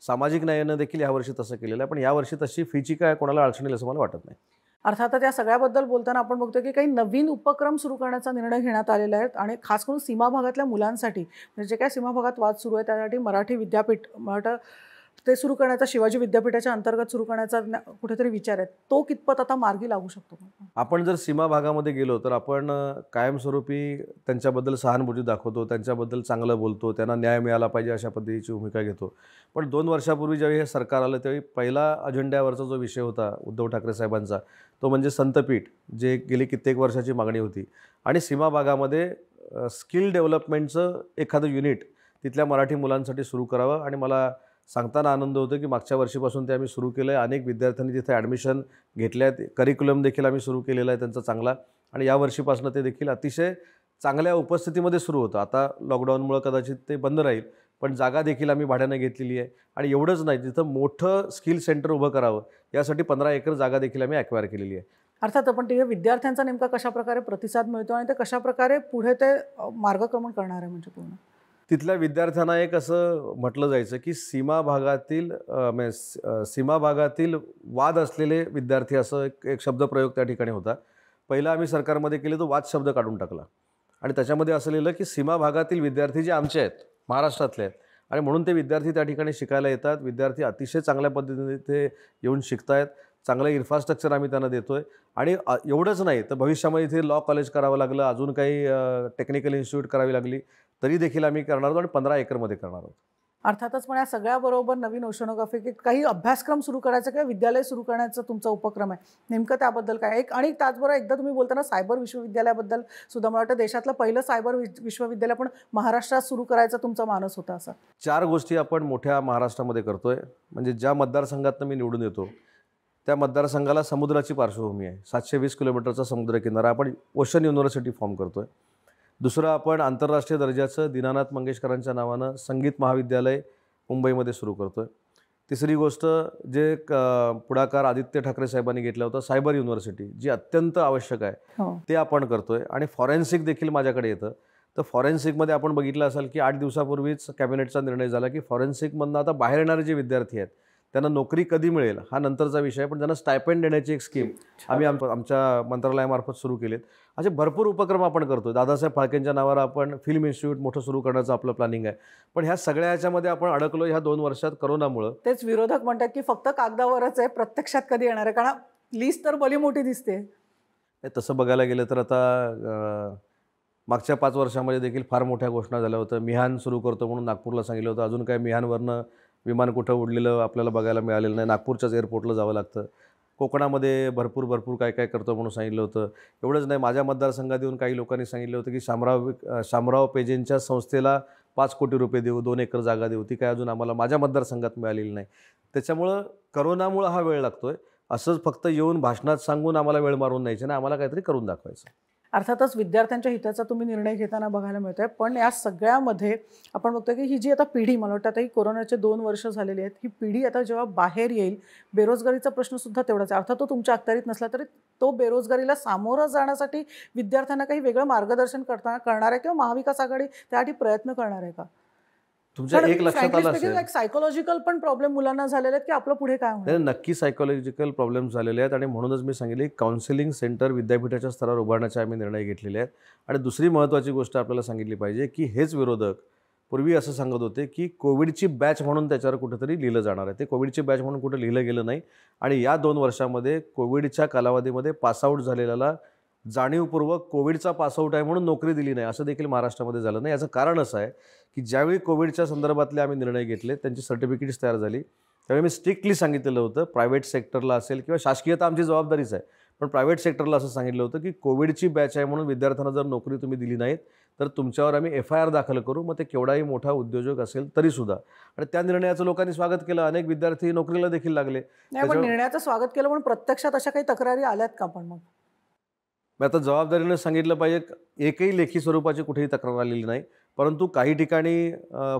सामाजिक न्यायानं देखील यावर्षी तसं केलेलं आहे पण यावर्षी तशी फीची काय कोणाला अडचण येईल असं मला वाटत नाही अर्थात या सगळ्याबद्दल बोलताना आपण बघतो की काही नवीन उपक्रम सुरू करण्याचा निर्णय घेण्यात आलेला आहे आणि खास करून सीमा भागातल्या मुलांसाठी म्हणजे जे काय सीमा भागात वाद सुरू आहे त्यासाठी मराठी विद्यापीठ ते सुरू करण्याचा शिवाजी विद्यापीठाच्या अंतर्गत सुरू करण्याचा कुठेतरी विचार आहे तो कितपत आता मार्गी लागू शकतो आपण जर सीमा भागामध्ये गेलो तर आपण कायमस्वरूपी त्यांच्याबद्दल सहानुभूती दाखवतो त्यांच्याबद्दल चांगलं बोलतो त्यांना न्याय मिळाला पाहिजे अशा पद्धतीची भूमिका घेतो पण दोन वर्षापूर्वी ज्यावेळी हे सरकार आलं त्यावेळी पहिला अजेंड्यावरचा जो विषय होता उद्धव ठाकरे साहेबांचा तो म्हणजे संतपीठ जे गेली कित्येक वर्षाची मागणी होती आणि सीमा भागामध्ये स्किल डेव्हलपमेंटचं एखादं युनिट तिथल्या मराठी मुलांसाठी सुरू करावं आणि मला सांगताना आनंद होतो की मागच्या वर्षीपासून ते आम्ही सुरू केलं आहे अनेक विद्यार्थ्यांनी तिथे ॲडमिशन घेतले आहेत करिक्युलम देखील आम्ही सुरू केलेलं आहे त्यांचा चांगला आणि या वर्षीपासून ते देखील अतिशय चांगल्या उपस्थितीमध्ये सुरू होतं आता लॉकडाऊनमुळं कदाचित ते बंद राहील पण जागा देखील आम्ही भाड्यानं घेतलेली आहे आणि एवढंच नाही तिथं मोठं स्किल सेंटर उभं करावं यासाठी पंधरा एकर जागा देखील आम्ही ॲक्वायर केलेली आहे अर्थात पण तिथे विद्यार्थ्यांचा नेमका कशाप्रकारे प्रतिसाद मिळतो आणि ते कशाप्रकारे पुढे ते मार्गक्रमण करणार आहे म्हणजे पूर्ण तिथल्या विद्यार्थ्यांना एक असं म्हटलं जायचं की सीमा भागातील सीमा भागातील वाद असलेले विद्यार्थी असं एक एक शब्दप्रयोग त्या ठिकाणी होता पहिला आम्ही सरकारमध्ये केले तो वाद शब्द काढून टाकला आणि त्याच्यामध्ये असं लिहिलं की सीमा भागातील विद्यार्थी जे आमचे आहेत महाराष्ट्रातले आहेत आणि म्हणून ते विद्यार्थी त्या ठिकाणी शिकायला येतात विद्यार्थी अतिशय चांगल्या पद्धतीने ते येऊन शिकतायत चांगलं इन्फ्रास्ट्रक्चर आम्ही त्यांना देतो आहे आणि एवढंच नाही तर भविष्यामध्ये इथे लॉ कॉलेज करावं लागलं अजून काही टेक्निकल इन्स्टिट्यूट करावी लागली तरी देखील आम्ही करणार आहोत आणि पंधरा एकरमध्ये करणार आहोत अर्थातच पण या सगळ्याबरोबर नवीन ओशनोग्राफी काही अभ्यासक्रम सुरू करायचा किंवा विद्यालय सुरू करण्याचा तुमचा उपक्रम आहे नेमकं त्याबद्दल काय एक आणि त्याचबरोबर एकदा तुम्ही बोलताना सायबर विश्वविद्यालयाबद्दल सुद्धा मला वाटतं देशातलं पहिलं सायबर विश्वविद्यालय पण महाराष्ट्रात सुरू करायचा तुमचा मानस होता असा चार गोष्टी आपण मोठ्या महाराष्ट्रामध्ये करतोय म्हणजे ज्या मतदारसंघातनं मी निवडून येतो त्या मतदारसंघाला समुद्राची पार्श्वभूमी आहे सातशे वीस किलोमीटरचा समुद्रकिनारा आपण ओशन युनिव्हर्सिटी फॉर्म करतोय दुसरं आपण आंतरराष्ट्रीय दर्जाचं दीनानाथ मंगेशकरांच्या नावानं संगीत महाविद्यालय मुंबईमध्ये सुरू करतो आहे तिसरी गोष्ट जे क पुढाकार आदित्य ठाकरे साहेबांनी घेतला होता सायबर युनिव्हर्सिटी जी अत्यंत आवश्यक आहे हो. ते आपण करतोय आणि फॉरेन्सिक देखील माझ्याकडे येतं तर फॉरेन्सिकमध्ये आपण बघितलं असाल की आठ दिवसापूर्वीच कॅबिनेटचा निर्णय झाला की फॉरेन्सिकमधनं आता बाहेर येणारे जे विद्यार्थी आहेत त्यांना नोकरी कधी मिळेल हा नंतरचा विषय आहे पण त्यांना स्टायपेंड देण्याची एक स्कीम आम्ही आम आमच्या मंत्रालयामार्फत सुरू केलीत असे भरपूर उपक्रम आपण करतो दादासाहेब फाळकेंच्या नावावर आपण फिल्म इन्स्टिट्यूट मोठं सुरू करण्याचं आपलं प्लॅनिंग आहे पण ह्या सगळ्या ह्याच्यामध्ये आपण अडकलो ह्या दोन वर्षात करोनामुळं तेच विरोधक म्हणतात की फक्त कागदावरच आहे प्रत्यक्षात कधी येणार आहे कारण लिस्ट तर बली मोठी दिसते तसं बघायला गेलं तर आता मागच्या पाच वर्षामध्ये देखील फार मोठ्या घोषणा झाल्या होत्या मिहान सुरू करतो म्हणून नागपूरला सांगितलं होतं अजून काय मिहानवरनं विमान कुठं उडलेलं आपल्याला बघायला मिळालेलं नाही नागपूरच्याच एअरपोर्टला जावं लागतं कोकणामध्ये भरपूर भरपूर काय काय करतो म्हणून सांगितलं होतं एवढंच नाही माझ्या मतदारसंघात येऊन काही लोकांनी सांगितलं होतं की शामराव शामराव पेजेंच्या संस्थेला पाच कोटी रुपये देऊ दोन एकर जागा देऊ ती काय अजून आम्हाला माझ्या मतदारसंघात मिळालेली नाही त्याच्यामुळं करोनामुळं हा वेळ लागतो आहे असंच फक्त येऊन भाषणात सांगून आम्हाला वेळ मारून द्यायचं ना आम्हाला काहीतरी करून दाखवायचं अर्थातच विद्यार्थ्यांच्या हिताचा तुम्ही निर्णय घेताना बघायला मिळतोय आहे पण या सगळ्यामध्ये आपण बघतो की ही जी आता पिढी मला वाटतं आता ही कोरोनाचे दोन वर्ष झालेली आहेत ही पिढी आता जेव्हा बाहेर येईल बेरोजगारीचा प्रश्नसुद्धा तेवढाच आहे अर्थात तो तुमच्या अखत्यारीत नसला तरी तो बेरोजगारीला सामोरं जाण्यासाठी विद्यार्थ्यांना काही वेगळं मार्गदर्शन करताना करणार आहे किंवा महाविकास आघाडी त्यासाठी प्रयत्न करणार आहे का तुमच्या एक लक्षात आलं असेल सायकोलॉजिकल पण प्रॉब्लेम मुलांना झालेले आहेत की आपलं पुढे काय नक्की सायकोलॉजिकल प्रॉब्लेम झालेले आहेत आणि म्हणूनच मी सांगितले काउन्सिलिंग सेंटर विद्यापीठाच्या स्तरावर उभारण्याचे आम्ही निर्णय घेतलेले आहेत आणि दुसरी महत्त्वाची गोष्ट आपल्याला सांगितली पाहिजे की हेच विरोधक पूर्वी असं सांगत होते की कोविडची बॅच म्हणून त्याच्यावर कुठेतरी लिहिलं जाणार आहे ते कोविडची बॅच म्हणून कुठं लिहिलं गेलं नाही आणि या दोन वर्षामध्ये कोविडच्या कालावधीमध्ये पासआउट झालेल्याला जाणीवपूर्वक कोविडचा पासआउट आहे म्हणून नोकरी दिली नाही असं देखील महाराष्ट्रामध्ये झालं नाही याचं कारण असं आहे की ज्यावेळी कोविडच्या संदर्भातले आम्ही निर्णय घेतले त्यांची सर्टिफिकेट्स तयार झाली त्यावेळी मी स्ट्रिक्टली सांगितलेलं होतं प्रायव्हेट सेक्टरला असेल किंवा शासकीय तर आमची जबाबदारीच आहे पण प्रायव्हेट सेक्टरला असं सांगितलं होतं की कोविडची बॅच आहे म्हणून विद्यार्थ्यांना जर नोकरी तुम्ही दिली नाहीत तर तुमच्यावर आम्ही एफ आय आर दाखल करू मग ते केवढाही मोठा उद्योजक असेल तरीसुद्धा आणि त्या निर्णयाचं लोकांनी स्वागत केलं अनेक विद्यार्थी नोकरीला देखील लागले निर्णयाचं स्वागत केलं पण प्रत्यक्षात अशा काही तक्रारी आल्यात का पण मग मी आता जबाबदारीनं सांगितलं पाहिजे एकही लेखी स्वरूपाची कुठेही तक्रार आलेली नाही परंतु काही ठिकाणी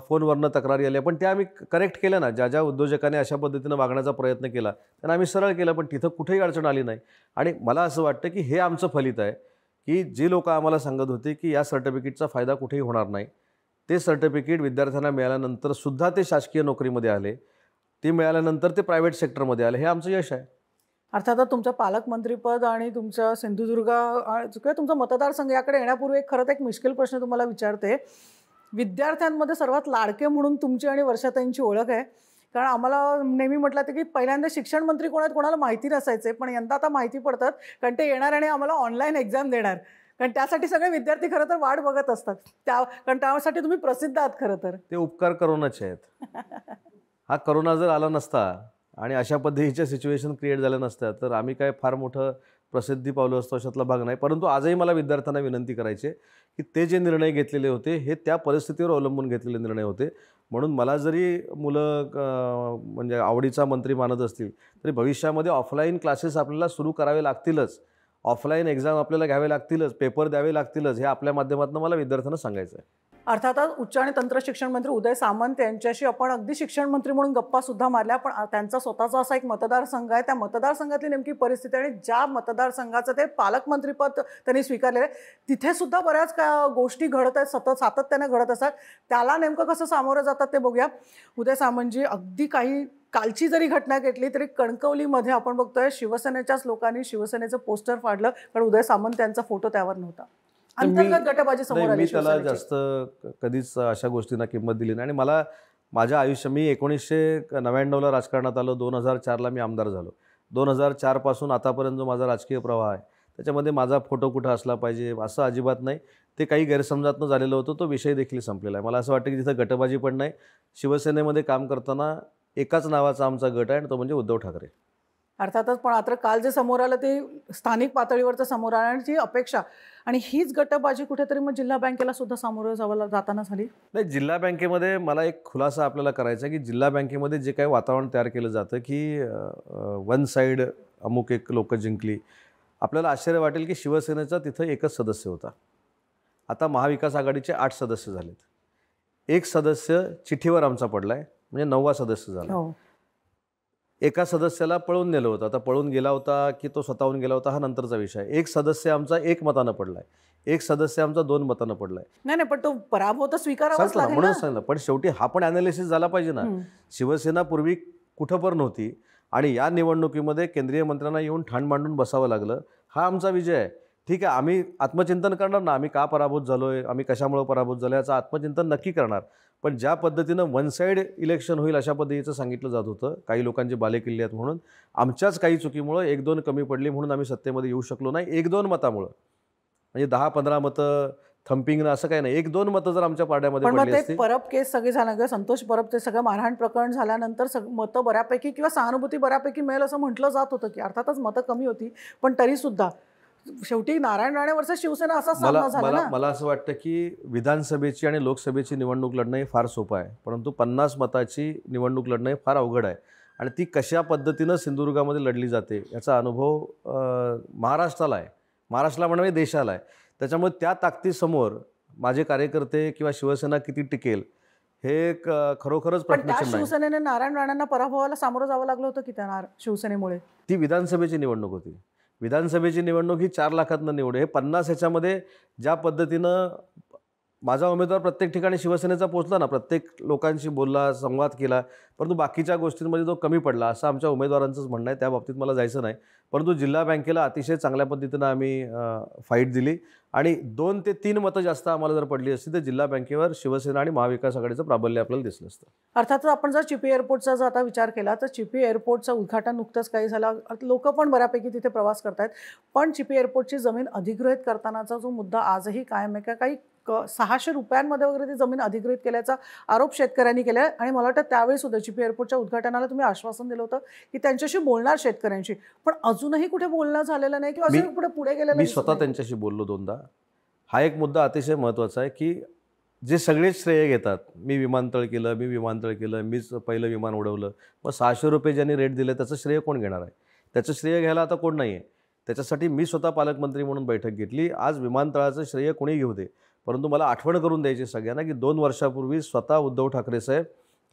फोनवरनं तक्रारी आल्या पण त्या आम्ही करेक्ट केल्या ना ज्या ज्या उद्योजकाने अशा पद्धतीनं वागण्याचा प्रयत्न केला त्यांना आम्ही सरळ केला पण तिथं कुठेही अडचण आली नाही आणि मला असं वाटतं की हे आमचं फलित आहे की जी लोक आम्हाला सांगत होते की या सर्टिफिकेटचा फायदा कुठेही होणार नाही ते सर्टिफिकेट विद्यार्थ्यांना मिळाल्यानंतर सुद्धा ते शासकीय नोकरीमध्ये आले ते मिळाल्यानंतर ते प्रायव्हेट सेक्टरमध्ये आले हे आमचं यश आहे अर्थात तुमचं पालकमंत्रीपद आणि तुमचं सिंधुदुर्ग किंवा तुमचा मतदारसंघ याकडे येण्यापूर्वी एक खरंच एक मुश्किल प्रश्न तुम्हाला विचारते विद्यार्थ्यांमध्ये सर्वात लाडके म्हणून तुमची आणि वर्षाताईंची ओळख आहे कारण आम्हाला नेहमी म्हटलं ते की पहिल्यांदा शिक्षण मंत्री कोण आहेत कोणाला माहिती नसायचे पण यंदा आता माहिती पडतात कारण ते येणार आणि आम्हाला ऑनलाईन एक्झाम देणार कारण त्यासाठी सगळे विद्यार्थी खरं तर वाट बघत असतात त्या कारण त्यासाठी तुम्ही प्रसिद्ध आहात खरं तर ते उपकार करोनाचे आहेत हा करोना जर आला नसता आणि अशा पद्धतीच्या सिच्युएशन क्रिएट झाल्या नसत्या तर आम्ही काय फार मोठं प्रसिद्धी पावलं असतो अशातला भाग नाही परंतु आजही मला विद्यार्थ्यांना विनंती करायचे की ते जे निर्णय घेतलेले होते हे त्या परिस्थितीवर अवलंबून घेतलेले निर्णय होते म्हणून मला जरी मुलं म्हणजे आवडीचा मंत्री मानत असतील तरी भविष्यामध्ये ऑफलाईन क्लासेस आपल्याला सुरू करावे लागतीलच ऑफलाईन एक्झाम आपल्याला घ्यावे लागतीलच पेपर द्यावे लागतीलच हे आपल्या माध्यमातून मला विद्यार्थ्यांना सांगायचं आहे अर्थातच उच्च आणि तंत्र शिक्षण मंत्री उदय सामंत यांच्याशी आपण अगदी शिक्षण मंत्री म्हणून गप्पा सुद्धा मारल्या पण त्यांचा स्वतःचा असा एक मतदारसंघ आहे त्या मतदारसंघातली नेमकी परिस्थिती आणि ज्या मतदारसंघाचं ते पालकमंत्रीपद त्यांनी स्वीकारलेलं आहे तिथे सुद्धा बऱ्याच का गोष्टी घडत आहेत सतत सातत्याने घडत असतात त्याला नेमकं कसं सामोरं जातात ते बघूया उदय सामंतजी अगदी काही कालची जरी घटना घेतली तरी कणकवलीमध्ये आपण बघतोय शिवसेनेच्याच लोकांनी शिवसेनेचं पोस्टर फाडलं कारण उदय सामंत यांचा फोटो त्यावर नव्हता मी त्याला जास्त कधीच अशा गोष्टींना किंमत दिली नाही आणि मला माझ्या आयुष्य मी एकोणीसशे नव्याण्णवला राजकारणात आलो दोन हजार चारला मी आमदार झालो दोन हजार चारपासून आतापर्यंत जो माझा राजकीय प्रवाह आहे त्याच्यामध्ये माझा फोटो कुठं असला पाहिजे असं अजिबात नाही ते काही गैरसमजातनं झालेलं होतं तो विषय देखील संपलेला आहे मला असं वाटतं की तिथं गटबाजी पण नाही शिवसेनेमध्ये काम करताना एकाच नावाचा आमचा गट आहे आणि तो म्हणजे उद्धव ठाकरे अर्थातच पण आता काल जे समोर आलं ते स्थानिक पातळीवरचं समोर ती अपेक्षा आणि हीच गटबाजी कुठेतरी मग जिल्हा बँकेला सुद्धा सामोरं जावं जाताना झाली नाही जिल्हा बँकेमध्ये मला एक खुलासा आपल्याला करायचा की जिल्हा बँकेमध्ये जे काही वातावरण तयार केलं जातं की वन साईड अमुक एक लोक जिंकली आपल्याला आश्चर्य वाटेल की शिवसेनेचा तिथं एकच सदस्य होता आता महाविकास आघाडीचे आठ सदस्य झालेत एक सदस्य चिठीवर आमचा पडला आहे म्हणजे नववा सदस्य झाला हो. एका सदस्याला पळून नेलं होतं आता पळून गेला होता की तो स्वतःहून गेला होता हा नंतरचा विषय एक सदस्य आमचा एक मतानं पडलाय एक सदस्य आमचा दोन मतानं पडलाय नाही नाही पण तो पराभव तर स्वीकारला म्हणून सांगितलं पण शेवटी हा पण अनालिसिस झाला पाहिजे ना शिवसेना पूर्वी कुठं पण नव्हती आणि या निवडणुकीमध्ये केंद्रीय मंत्र्यांना येऊन ठाण मांडून बसावं लागलं हा आमचा विजय आहे ठीक आहे आम्ही आत्मचिंतन करणार ना आम्ही का पराभूत झालोय आम्ही कशामुळे पराभूत झालो याचं आत्मचिंतन नक्की करणार पण ज्या पद्धतीनं वन साईड इलेक्शन होईल अशा पद्धतीचं सांगितलं जात होतं काही लोकांचे बालेकिल्ले आहेत म्हणून आमच्याच काही चुकीमुळं एक दोन कमी पडली म्हणून आम्ही सत्तेमध्ये येऊ शकलो नाही एक दोन मतामुळं म्हणजे दहा पंधरा मतं ना असं काही नाही एक दोन मतं जर आमच्या पाड्यामध्ये परब केस सगळे झाला संतोष परब ते सगळं मारहाण प्रकरण झाल्यानंतर सग मतं बऱ्यापैकी किंवा सहानुभूती बऱ्यापैकी मिळेल असं म्हटलं जात होतं की अर्थातच मतं कमी होती पण तरीसुद्धा शेवटी नारायण राणेवरचा शिवसेना असा सामना झाला मला असं वाटतं की विधानसभेची आणि लोकसभेची निवडणूक लढणं हे फार सोपं आहे परंतु पन्नास मताची निवडणूक लढणं हे फार अवघड आहे आणि ती कशा पद्धतीनं सिंधुदुर्गामध्ये लढली जाते याचा अनुभव महाराष्ट्राला आहे महाराष्ट्राला म्हणजे देशाला आहे त्याच्यामुळे त्या ताकदीसमोर माझे कार्यकर्ते किंवा शिवसेना किती टिकेल हे एक खरोखरच शिवसेनेने नारायण राणांना पराभवाला सामोरं जावं लागलं होतं की त्या शिवसेनेमुळे ती विधानसभेची निवडणूक होती विधानसभेची निवडणूक ही चार लाखातनं निवड हे पन्नास ह्याच्यामध्ये ज्या पद्धतीनं माझा उमेदवार प्रत्येक ठिकाणी शिवसेनेचा पोचला ना प्रत्येक लोकांशी बोलला संवाद केला परंतु बाकीच्या गोष्टींमध्ये तो कमी पडला असं आमच्या उमेदवारांचंच म्हणणं आहे त्या बाबतीत मला जायचं नाही परंतु जिल्हा बँकेला अतिशय चांगल्या पद्धतीनं आम्ही फाईट दिली आणि दोन ते तीन मतं जास्त आम्हाला जर पडली असती तर जिल्हा बँकेवर शिवसेना आणि महाविकास आघाडीचं प्राबल्य आपल्याला दिसलं असतं अर्थातच आपण जर चिपी एअरपोर्टचा जर आता विचार केला तर चिपी एअरपोर्टचं उद्घाटन नुकतंच काही झालं लोक पण बऱ्यापैकी तिथे प्रवास करत पण चिपी एअरपोर्टची जमीन अधिग्रहित करतानाचा जो मुद्दा आजही कायम आहे का काही सहाशे रुपयांमध्ये वगैरे ती जमीन अधिकृत केल्याचा आरोप शेतकऱ्यांनी केला आणि मला वाटतं त्यावेळी सुद्धा जी पी एअरपोर्टच्या उद्घाटनाला तुम्ही आश्वासन दिलं होतं की त्यांच्याशी बोलणार शेतकऱ्यांशी पण अजूनही कुठे बोलणं झालेलं नाही किंवा अजून कुठे पुढे गेलं मी स्वतः त्यांच्याशी बोललो दोनदा हा एक मुद्दा अतिशय महत्त्वाचा आहे की जे सगळे श्रेय घेतात मी विमानतळ केलं मी विमानतळ केलं मीच पहिलं विमान उडवलं मग सहाशे रुपये ज्यांनी रेट दिले त्याचं श्रेय कोण घेणार आहे त्याचं श्रेय घ्यायला आता कोण नाही आहे त्याच्यासाठी मी स्वतः पालकमंत्री म्हणून बैठक घेतली आज विमानतळाचं श्रेय कोणी घेऊ दे परंतु मला आठवण करून द्यायची सगळ्यांना की दोन वर्षापूर्वी स्वतः उद्धव ठाकरे साहेब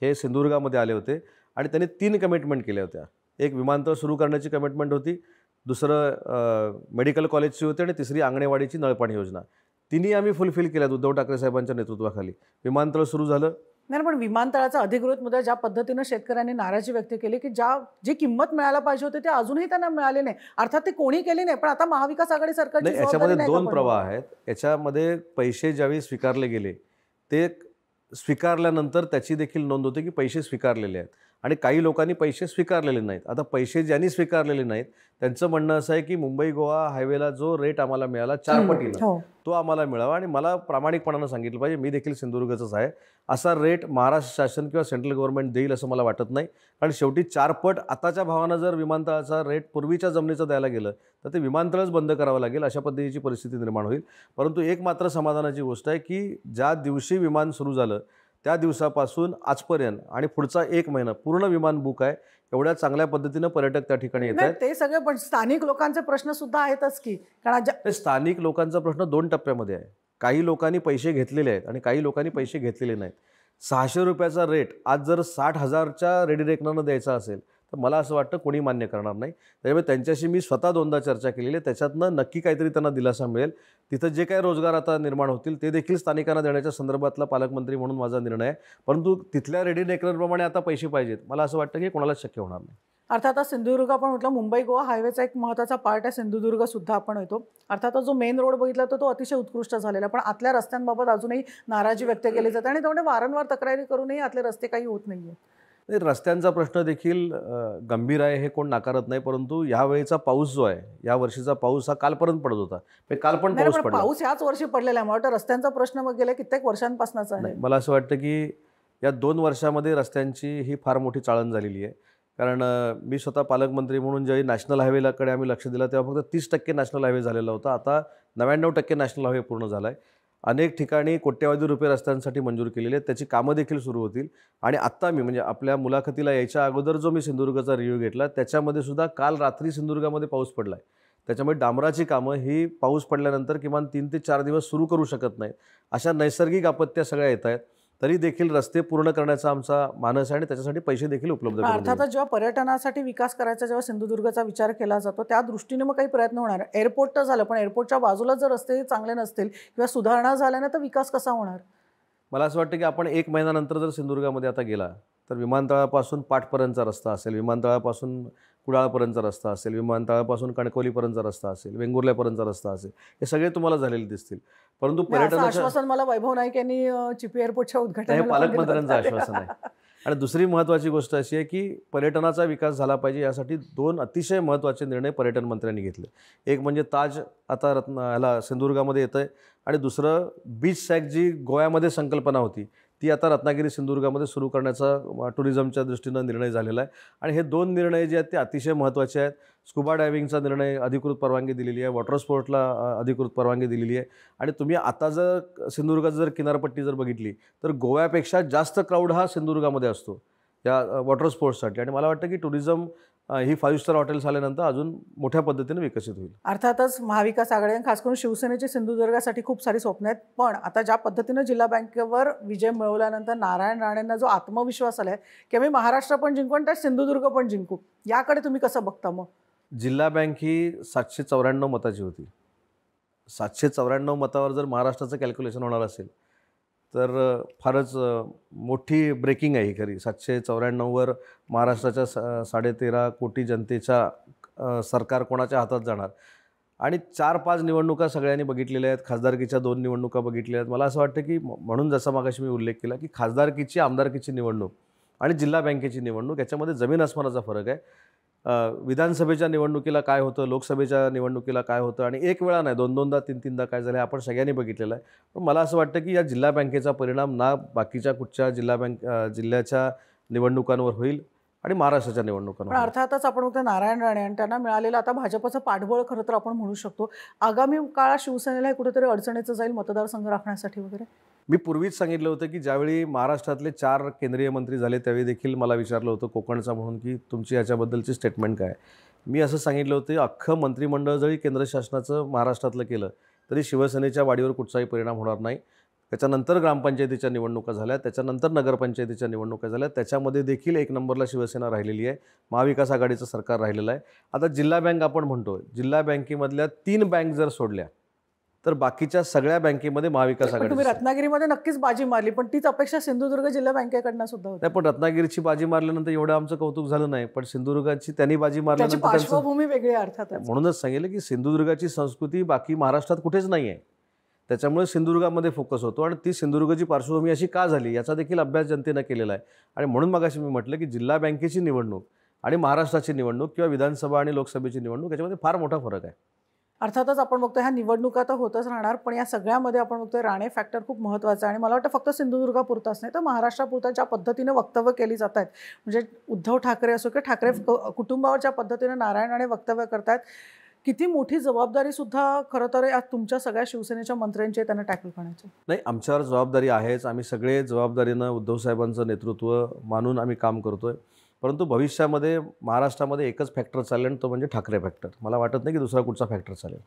हे सिंधुदुर्गामध्ये आले होते आणि त्यांनी तीन कमिटमेंट केल्या होत्या एक विमानतळ सुरू करण्याची कमिटमेंट होती दुसरं मेडिकल कॉलेजची होती आणि तिसरी आंगणेवाडीची नळपाणी योजना तिन्ही आम्ही फुलफिल केल्यात उद्धव ठाकरे साहेबांच्या नेतृत्वाखाली विमानतळ सुरू झालं नाही पण विमानतळाचा अधिकृत मुद्दा ज्या पद्धतीनं शेतकऱ्यांनी नाराजी व्यक्त केली की ज्या जी किंमत मिळायला पाहिजे होती ते अजूनही त्यांना मिळाले नाही अर्थात ते कोणी केले नाही पण आता महाविकास आघाडी सरकार याच्यामध्ये दोन प्रवाह आहेत याच्यामध्ये पैसे ज्यावेळी स्वीकारले गेले ते स्वीकारल्यानंतर त्याची देखील नोंद होते की पैसे स्वीकारलेले आहेत आणि काही लोकांनी पैसे स्वीकारलेले नाहीत आता पैसे ज्यांनी स्वीकारलेले नाहीत त्यांचं म्हणणं असं आहे की मुंबई गोवा हायवेला जो रेट आम्हाला मिळाला चार हो. तो आम्हाला मिळावा आणि मला प्रामाणिकपणानं सांगितलं पाहिजे मी देखील सिंधुदुर्गचाच आहे असा रेट महाराष्ट्र शासन किंवा सेंट्रल गव्हर्नमेंट देईल असं मला वाटत नाही कारण शेवटी चार पट आताच्या भावानं जर विमानतळाचा रेट पूर्वीच्या जमिनीचा द्यायला गेलं तर ते विमानतळच बंद करावं लागेल अशा पद्धतीची परिस्थिती निर्माण होईल परंतु एक मात्र समाधानाची गोष्ट आहे की ज्या दिवशी विमान सुरू झालं त्या दिवसापासून आजपर्यंत आणि पुढचा एक महिना पूर्ण विमान बुक आहे एवढ्या चांगल्या पद्धतीनं पर्यटक त्या ठिकाणी येतात ते सगळे पण स्थानिक लोकांचे प्रश्न सुद्धा आहेतच की कारण स्थानिक लोकांचा प्रश्न दोन टप्प्यामध्ये आहे काही लोकांनी पैसे घेतलेले आहेत आणि काही लोकांनी पैसे घेतलेले नाहीत सहाशे रुपयाचा रेट आज जर साठ हजारच्या रेडी रेकनानं द्यायचा असेल तर मला असं वाटतं कोणी मान्य करणार नाही त्यामुळे त्यांच्याशी मी स्वतः दोनदा चर्चा केलेली आहे त्याच्यातनं नक्की काहीतरी त्यांना दिलासा मिळेल तिथं जे काही रोजगार आता निर्माण होतील ते देखील स्थानिकांना देण्याच्या संदर्भातला पालकमंत्री म्हणून माझा निर्णय आहे परंतु तिथल्या रेडी नेकरप्रमाणे आता पैसे पाहिजेत मला असं वाटतं की कोणालाच शक्य होणार नाही अर्थात आता सिंधुदुर्ग आपण म्हटलं मुंबई गोवा हायवेचा एक महत्त्वाचा पार्ट आहे सिंधुदुर्ग सुद्धा आपण येतो अर्थात जो मेन रोड बघितला तर तो अतिशय उत्कृष्ट झालेला पण आतल्या रस्त्यांबाबत अजूनही नाराजी व्यक्त केली जाते आणि त्यामुळे वारंवार तक्रारी करूनही आतले रस्ते काही होत नाही म्हणजे रस्त्यांचा प्रश्न देखील गंभीर आहे हे कोण नाकारत नाही परंतु यावेळीचा पाऊस जो आहे या वर्षीचा पाऊस हा कालपर्यंत पडत होता म्हणजे काल पण पाऊस पडला पाऊस ह्याच वर्षी पडलेला आहे मला वाटतं रस्त्यांचा प्रश्न मग गेल्या कित्येक वर्षांपासूनच आहे मला असं वाटतं की या दोन वर्षामध्ये रस्त्यांची ही फार मोठी चाळण झालेली आहे कारण मी स्वतः पालकमंत्री म्हणून ज्यावेळी नॅशनल हायवेलाकडे आम्ही लक्ष दिलं तेव्हा फक्त तीस टक्के नॅशनल हायवे झालेला होता आता नव्याण्णव टक्के नॅशनल हायवे पूर्ण झाला आहे अनेक ठिकाणी कोट्यवधी रुपये रस्त्यांसाठी मंजूर केलेले आहेत त्याची कामं देखील सुरू होतील आणि आत्ता मी म्हणजे आपल्या मुलाखतीला यायच्या अगोदर जो मी सिंधुदुर्गचा रिव्ह्यू घेतला त्याच्यामध्ये सुद्धा काल रात्री सिंधुदुर्गामध्ये पाऊस पडला आहे त्याच्यामुळे डांबराची कामं ही पाऊस पडल्यानंतर किमान तीन ते चार दिवस सुरू करू शकत नाहीत अशा नैसर्गिक आपत्त्या सगळ्या येत आहेत तरी देखील रस्ते पूर्ण करण्याचा आमचा मानस आहे आणि त्याच्यासाठी पैसे देखील उपलब्ध अर्थात जेव्हा पर्यटनासाठी विकास करायचा जेव्हा सिंधुदुर्गचा विचार केला जातो त्या दृष्टीने मग काही प्रयत्न होणार एअरपोर्ट तर झालं पण एअरपोर्टच्या बाजूला जर रस्ते चांगले नसतील किंवा सुधारणा झाल्याने तर विकास कसा होणार मला असं वाटतं की आपण एक महिन्यानंतर जर सिंधुदुर्गामध्ये आता गेला तर विमानतळापासून पाठपर्यंतचा रस्ता असेल विमानतळापासून कुडाळपर्यंतचा रस्ता असेल विमानतळापासून कणकवलीपर्यंतचा रस्ता असेल वेंगुर्ल्यापर्यंतचा रस्ता असेल हे सगळे तुम्हाला झालेले दिसतील परंतु पर्यटन आश्वासन मला वैभव नाईक यांनी चिपी एअरपोर्टच्या उद्घाटन हे पालकमंत्र्यांचं आश्वासन आहे आणि दुसरी महत्त्वाची गोष्ट अशी आहे की पर्यटनाचा विकास झाला पाहिजे यासाठी दोन अतिशय महत्त्वाचे निर्णय पर्यटन मंत्र्यांनी घेतले एक म्हणजे ताज आता रत्न ह्याला सिंधुदुर्गामध्ये येतं आहे आणि दुसरं बीच सॅक जी गोव्यामध्ये संकल्पना होती ती आता रत्नागिरी सिंधुदुर्गामध्ये सुरू करण्याचा टुरिझमच्या दृष्टीनं निर्णय झालेला आहे आणि हे दोन निर्णय जे आहेत ते अतिशय महत्त्वाचे आहेत स्कुबा डायव्हिंगचा निर्णय अधिकृत परवानगी दिलेली आहे वॉटर स्पोर्टला अधिकृत परवानगी दिलेली आहे आणि तुम्ही आता जर सिंधुदुर्गाचं जर किनारपट्टी जर बघितली तर गोव्यापेक्षा जास्त क्राऊड हा सिंधुदुर्गामध्ये असतो या वॉटर स्पोर्ट्ससाठी आणि मला वाटतं की टुरिझम ही फाईव्ह स्टार हॉटेल्स आल्यानंतर अजून मोठ्या पद्धतीने विकसित होईल अर्थातच महाविकास आघाडी खास करून शिवसेनेचे सिंधुदुर्गासाठी खूप सारी स्वप्न आहेत पण आता ज्या पद्धतीनं जिल्हा बँकेवर विजय मिळवल्यानंतर नारायण राणेंना जो आत्मविश्वास आला आहे की आम्ही महाराष्ट्र पण जिंकू आणि त्यात सिंधुदुर्ग पण जिंकू याकडे तुम्ही कसं बघता मग जिल्हा बँक ही सातशे चौऱ्याण्णव मताची होती सातशे चौऱ्याण्णव मतावर जर महाराष्ट्राचं कॅल्क्युलेशन होणार असेल तर फारच मोठी ब्रेकिंग आहे खरी सातशे चौऱ्याण्णववर महाराष्ट्राच्या सा साडेतेरा कोटी जनतेच्या सरकार कोणाच्या हातात जाणार आणि चार पाच निवडणुका सगळ्यांनी बघितलेल्या आहेत खासदारकीच्या दोन निवडणुका बघितलेल्या आहेत मला असं वाटतं की म्हणून जसा मागाशी मी उल्लेख केला की खासदारकीची आमदारकीची निवडणूक आणि जिल्हा बँकेची निवडणूक याच्यामध्ये जमीन आसमानाचा फरक आहे विधानसभेच्या निवडणुकीला काय होतं लोकसभेच्या निवडणुकीला काय होतं आणि एक वेळा नाही दोन दोनदा तीन तीनदा काय झालं आपण सगळ्यांनी बघितलेलं आहे पण मला असं वाटतं की या जिल्हा बँकेचा परिणाम ना बाकीच्या कुठच्या जिल्हा बँक जिल्ह्याच्या निवडणुकांवर होईल आणि महाराष्ट्राच्या निवडणुकांवर अर्थातच आपण बघतो नारायण राणे आणि त्यांना मिळालेलं आता भाजपचं पाठबळ खरं तर आपण म्हणू शकतो आगामी काळात शिवसेनेला कुठेतरी अडचणीचं जाईल मतदारसंघ राखण्यासाठी वगैरे मी पूर्वीच सांगितलं होतं की ज्यावेळी महाराष्ट्रातले चार केंद्रीय मंत्री झाले त्यावेळी देखील मला विचारलं होतं कोकणचा म्हणून की तुमची याच्याबद्दलची स्टेटमेंट काय मी असं सांगितलं होतं अख्खं मंत्रिमंडळ जरी केंद्र शासनाचं महाराष्ट्रातलं केलं तरी शिवसेनेच्या वाढीवर कुठचाही परिणाम होणार नाही त्याच्यानंतर ग्रामपंचायतीच्या निवडणुका झाल्या त्याच्यानंतर नगरपंचायतीच्या निवडणुका झाल्या त्याच्यामध्ये देखील एक नंबरला शिवसेना राहिलेली आहे महाविकास आघाडीचं सरकार राहिलेलं आहे आता जिल्हा बँक आपण म्हणतो जिल्हा बँकेमधल्या तीन बँक जर सोडल्या तर बाकीच्या सगळ्या बँकेमध्ये महाविकास आघाडी रत्नागिरीमध्ये नक्कीच बाजी मारली पण तीच अपेक्षा सिंधुदुर्ग जिल्हा बँकेकडनं सुद्धा नाही पण रत्नागिरीची बाजी मारल्यानंतर एवढं आमचं कौतुक झालं नाही पण सिंधुदुर्गाची त्यांनी बाजी मारल्यानंतर पार्श्वभूमी वेगळी अर्थात म्हणूनच सांगितलं की सिंधुदुर्गाची संस्कृती बाकी महाराष्ट्रात कुठेच नाही आहे त्याच्यामुळे सिंधुदुर्गामध्ये फोकस होतो आणि ती सिंधुदुर्गची पार्श्वभूमी अशी का झाली याचा देखील अभ्यास जनतेनं केलेला आहे आणि म्हणून मगाशी मी म्हटलं की जिल्हा बँकेची निवडणूक आणि महाराष्ट्राची निवडणूक किंवा विधानसभा आणि लोकसभेची निवडणूक याच्यामध्ये फार मोठा फरक आहे अर्थातच आपण बघतो ह्या निवडणुका तर होतच राहणार पण या सगळ्यामध्ये आपण बघतोय राणे फॅक्टर खूप महत्त्वाचा आहे आणि मला वाटतं फक्त सिंधुदुर्गापुरताच नाही तर महाराष्ट्रापुरता ज्या पद्धतीने वक्तव्य केली जात आहेत म्हणजे उद्धव ठाकरे असो की ठाकरे कुटुंबावर ज्या पद्धतीने नारायण राणे वक्तव्य करतात किती मोठी जबाबदारी सुद्धा खरं तर तुमच्या सगळ्या शिवसेनेच्या मंत्र्यांची त्यांना टॅकल करण्याची नाही आमच्यावर जबाबदारी आहेच आम्ही सगळे जबाबदारीनं उद्धव साहेबांचं नेतृत्व मानून आम्ही काम करतोय परंतु भविष्यामध्ये महाराष्ट्रामध्ये एकच फॅक्टर चालेल आणि तो म्हणजे ठाकरे फॅक्टर मला वाटत नाही की दुसरा कुठचा फॅक्टर चालेल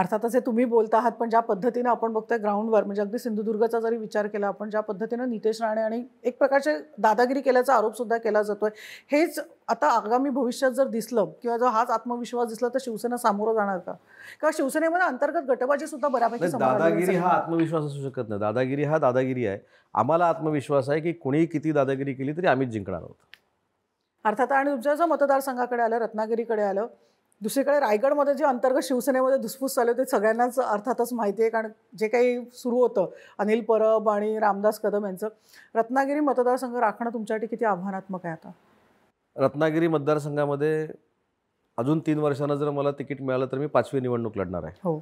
अर्थातच हे तुम्ही बोलत आहात पण ज्या पद्धतीनं आपण बघतोय ग्राउंडवर म्हणजे अगदी सिंधुदुर्गचा जरी विचार केला आपण ज्या पद्धतीनं नितेश राणे आणि एक प्रकारचे दादागिरी केल्याचा आरोप सुद्धा केला जातोय हेच आता आगामी भविष्यात जर दिसलं किंवा जर हाच आत्मविश्वास दिसला तर शिवसेना सामोरं जाणार का किंवा शिवसेनेमध्ये अंतर्गत गटबाजी सुद्धा बऱ्यापैकी दादागिरी हा आत्मविश्वास असू शकत नाही दादागिरी हा दादागिरी आहे आम्हाला आत्मविश्वास आहे की कुणीही किती दादागिरी केली तरी आम्हीच जिंकणार आहोत अर्थात आणि जसं मतदारसंघाकडे आलं रत्नागिरीकडे आलं दुसरीकडे रायगडमध्ये जे अंतर्गत शिवसेनेमध्ये धुसफूस चालू ते सगळ्यांनाच अर्थातच माहिती आहे कारण जे काही सुरू होतं अनिल परब आणि रामदास कदम यांचं रत्नागिरी मतदारसंघ राखणं तुमच्यासाठी किती आव्हानात्मक आहे आता रत्नागिरी मतदारसंघामध्ये अजून तीन वर्षांना जर मला तिकीट मिळालं तर मी पाचवी निवडणूक लढणार आहे हो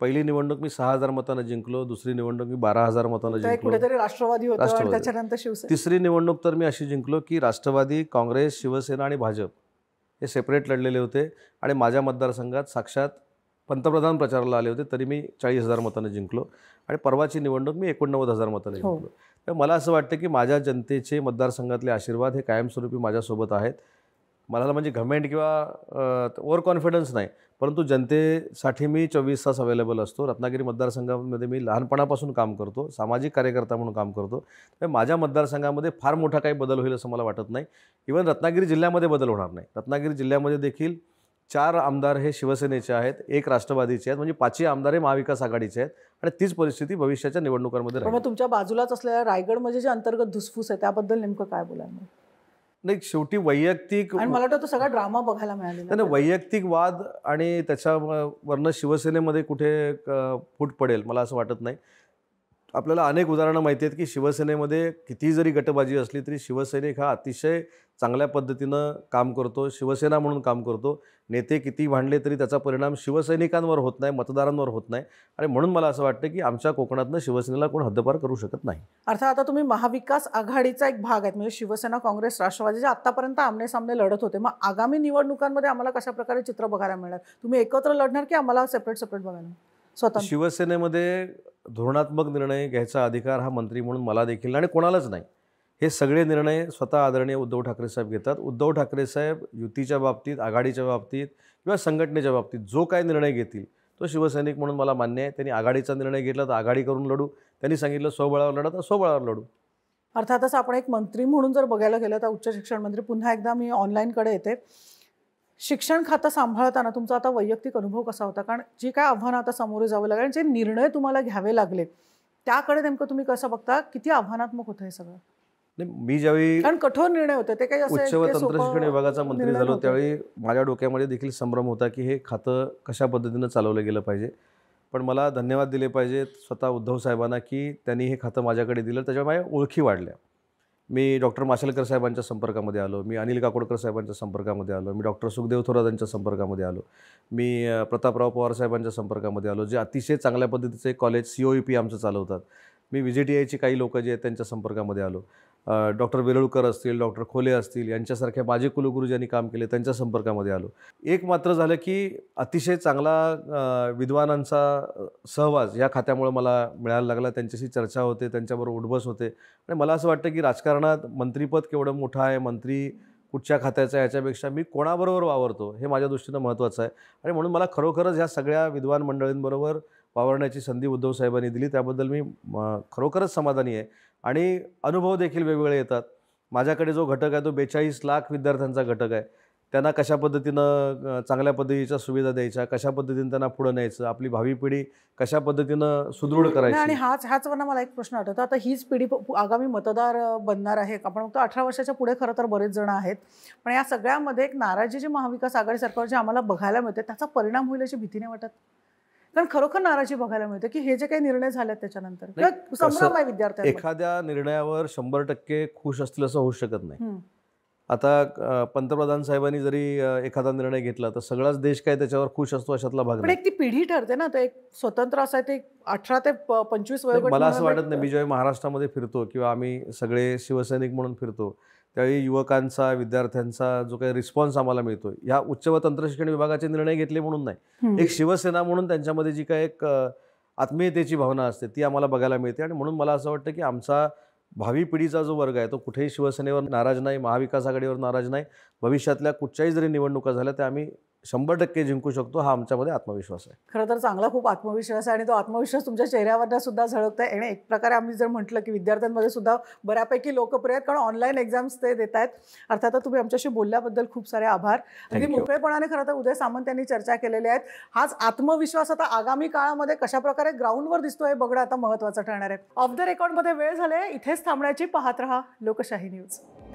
पहिली निवडणूक मी सहा हजार मतांना जिंकलो दुसरी निवडणूक मी बारा हजार मतांना जिंकलो राष्ट्रवादी त्याच्यानंतर तिसरी निवडणूक तर मी अशी जिंकलो की राष्ट्रवादी काँग्रेस शिवसेना आणि भाजप हे सेपरेट लढलेले होते आणि माझ्या मतदारसंघात साक्षात पंतप्रधान प्रचाराला आले होते तरी मी चाळीस हजार मतांना जिंकलो आणि परवाची निवडणूक मी एकोणनव्वद हजार मतांना हो. जिंकलो तर मला असं वाटतं की माझ्या जनतेचे मतदारसंघातले आशीर्वाद हे कायमस्वरूपी माझ्यासोबत आहेत मला म्हणजे घमेंट किंवा ओव्हर कॉन्फिडन्स नाही परंतु जनतेसाठी मी चोवीस तास अवेलेबल असतो रत्नागिरी मतदारसंघामध्ये मी लहानपणापासून काम करतो सामाजिक कार्यकर्ता म्हणून काम करतो त्यामुळे माझ्या मतदारसंघामध्ये फार मोठा काही बदल होईल असं मला वाटत नाही इवन रत्नागिरी जिल्ह्यामध्ये बदल होणार नाही रत्नागिरी जिल्ह्यामध्ये देखील चार आमदार हे शिवसेनेचे आहेत एक राष्ट्रवादीचे आहेत म्हणजे पाचही आमदार हे महाविकास आघाडीचे आहेत आणि तीच परिस्थिती भविष्याच्या निवडणुकांमध्ये तुमच्या बाजूलाच असलेल्या रायगडमध्ये जे अंतर्गत धुसफूस आहे त्याबद्दल नेमकं काय बोलायला नाही शेवटी वैयक्तिक आणि मला वाटतं सगळा ड्रामा बघायला मिळाला नाही वैयक्तिक वाद आणि त्याच्यावरनं शिवसेनेमध्ये कुठे फूट पडेल मला असं वाटत नाही आपल्याला अनेक उदाहरणं माहिती आहेत की शिवसेनेमध्ये किती जरी गटबाजी असली तरी शिवसैनिक हा अतिशय चांगल्या पद्धतीनं काम करतो शिवसेना म्हणून काम करतो नेते किती भांडले तरी त्याचा परिणाम शिवसैनिकांवर होत नाही मतदारांवर होत नाही आणि म्हणून मला असं वाटतं की आमच्या कोकणातनं शिवसेनेला कोण हद्दपार करू शकत नाही अर्थात आता तुम्ही महाविकास आघाडीचा एक भाग आहेत म्हणजे शिवसेना काँग्रेस राष्ट्रवादी जे आतापर्यंत आमने सामने लढत होते मग आगामी निवडणुकांमध्ये आम्हाला कशा प्रकारे चित्र बघायला मिळणार तुम्ही एकत्र लढणार की आम्हाला सेपरेट सेपरेट बघायला स्वतः शिवसेनेमध्ये धोरणात्मक निर्णय घ्यायचा अधिकार हा मंत्री म्हणून मला देखील आणि कोणालाच नाही हे सगळे निर्णय स्वतः आदरणीय उद्धव ठाकरे साहेब घेतात उद्धव ठाकरे साहेब युतीच्या बाबतीत आघाडीच्या बाबतीत किंवा संघटनेच्या बाबतीत जो काय निर्णय घेतील तो शिवसैनिक म्हणून मला मान्य आहे त्यांनी आघाडीचा निर्णय घेतला तर आघाडी करून लढू त्यांनी सांगितलं स्वबळावर लढा तर स्वबळावर लढू अर्थातच आपण एक मंत्री म्हणून जर बघायला गेलं तर उच्च शिक्षण मंत्री पुन्हा एकदा मी ऑनलाईनकडे येते शिक्षण खातं सांभाळताना तुमचा आता वैयक्तिक अनुभव कसा होता कारण जी काय आव्हानं आता सामोरे जावं लागेल जे निर्णय तुम्हाला घ्यावे लागले त्याकडे नेमकं तुम्ही कसं बघता किती आव्हानात्मक होतं हे सगळं मी ज्यावेळी कारण कठोर निर्णय होते ते काही उच्च व तंत्रशिक्षण विभागाचा मंत्री झालो त्यावेळी माझ्या डोक्यामध्ये देखील संभ्रम होता की हे खातं कशा पद्धतीनं चालवलं गेलं पाहिजे पण मला धन्यवाद दिले पाहिजेत स्वतः उद्धव साहेबांना की त्यांनी हे खातं माझ्याकडे दिलं त्याच्यामुळे माझ्या ओळखी वाढल्या मी डॉक्टर माशेलकर साहेबांच्या संपर्कामध्ये आलो मी अनिल काकोडकर साहेबांच्या संपर्कामध्ये आलो मी डॉक्टर सुखदेव थोरात यांच्या संपर्कामध्ये आलो मी प्रतापराव पवार साहेबांच्या संपर्कामध्ये आलो जे अतिशय चांगल्या पद्धतीचे कॉलेज सी ओ पी आमचं चालवतात मी व्हिजिटीआयची काही लोकं जे आहेत त्यांच्या संपर्कामध्ये आलो डॉक्टर वेलुळकर असतील डॉक्टर खोले असतील यांच्यासारख्या माझे कुलगुरू ज्यांनी काम केले त्यांच्या संपर्कामध्ये आलो एक मात्र झालं की अतिशय चांगला विद्वानांचा सहवास या खात्यामुळे मला मिळायला लागला त्यांच्याशी चर्चा होते त्यांच्याबरोबर उठबस होते आणि मला असं वाटतं की राजकारणात मंत्रीपद केवढं मोठं आहे मंत्री कुठच्या खात्याचं आहे याच्यापेक्षा मी कोणाबरोबर वावरतो हे माझ्या दृष्टीनं महत्त्वाचं आहे आणि म्हणून मला खरोखरच ह्या सगळ्या विद्वान मंडळींबरोबर वावरण्याची संधी उद्धव साहेबांनी दिली त्याबद्दल मी खरोखरच समाधानी आहे आणि अनुभव देखील वेगवेगळे येतात माझ्याकडे जो घटक आहे तो बेचाळीस लाख विद्यार्थ्यांचा घटक आहे त्यांना कशा पद्धतीनं चांगल्या पद्धतीच्या सुविधा द्यायच्या कशा पद्धतीनं त्यांना पुढं न्यायचं आपली भावी पिढी कशा पद्धतीनं सुदृढ करायची आणि हाच हाच वरनं मला एक प्रश्न आठवतो आता हीच पिढी आगामी मतदार बनणार आहे आपण फक्त अठरा वर्षाच्या पुढे खरं तर बरेच जण आहेत पण या सगळ्यामध्ये एक नाराजी जे महाविकास आघाडी सरकार जे आम्हाला बघायला मिळते त्याचा परिणाम होईल अशी भीतीने वाटत कारण खरोखर नाराजी बघायला मिळते की हे जे काही निर्णय झाले त्याच्यानंतर संभ्रम एखाद्या निर्णयावर शंभर टक्के खुश असतील असं होऊ शकत नाही आता पंतप्रधान साहेबांनी जरी एखादा निर्णय घेतला तर सगळाच देश काय त्याच्यावर खुश असतो अशातला भाग पण एक ती पिढी ठरते ना तर एक स्वतंत्र असा ते अठरा ते पंचवीस मला असं वाटत नाही मी जेव्हा महाराष्ट्रामध्ये फिरतो किंवा आम्ही सगळे शिवसैनिक म्हणून फिरतो त्यावेळी युवकांचा विद्यार्थ्यांचा जो काही रिस्पॉन्स आम्हाला मिळतो ह्या उच्च व तंत्रशिक्षण विभागाचे निर्णय घेतले म्हणून नाही एक शिवसेना म्हणून त्यांच्यामध्ये जी काही एक आत्मीयतेची भावना असते ती आम्हाला बघायला मिळते आणि म्हणून मला असं वाटतं की आमचा भावी पिढीचा जो वर्ग आहे तो कुठेही शिवसेनेवर नाराज नाही महाविकास आघाडीवर नाराज नाही भविष्यातल्या कुठच्याही जरी निवडणुका झाल्या त्या आम्ही शंभर टक्के जिंकू शकतो हा आमच्यामध्ये आत्मविश्वास आहे खरं तर चांगला खूप आत्मविश्वास आहे आणि तो आत्मविश्वास तुमच्या चेहऱ्यावर सुद्धा झळकतो आहे आणि एक प्रकारे आम्ही जर म्हटलं की विद्यार्थ्यांमध्ये सुद्धा बऱ्यापैकी लोकप्रिय आहेत कारण ऑनलाईन एक्झाम्स ते देत आहेत अर्थात तुम्ही आमच्याशी बोलल्याबद्दल खूप सारे आभार अगदी मोकळेपणाने खरं तर उदय सामंत यांनी चर्चा केलेली आहेत हाच आत्मविश्वास आता आगामी काळामध्ये कशाप्रकारे ग्राउंडवर दिसतो हे बघणं आता महत्त्वाचं ठरणार आहे ऑफ द रेकॉर्डमध्ये वेळ झाले इथेच थांबण्याची पाहत रहा लोकशाही न्यूज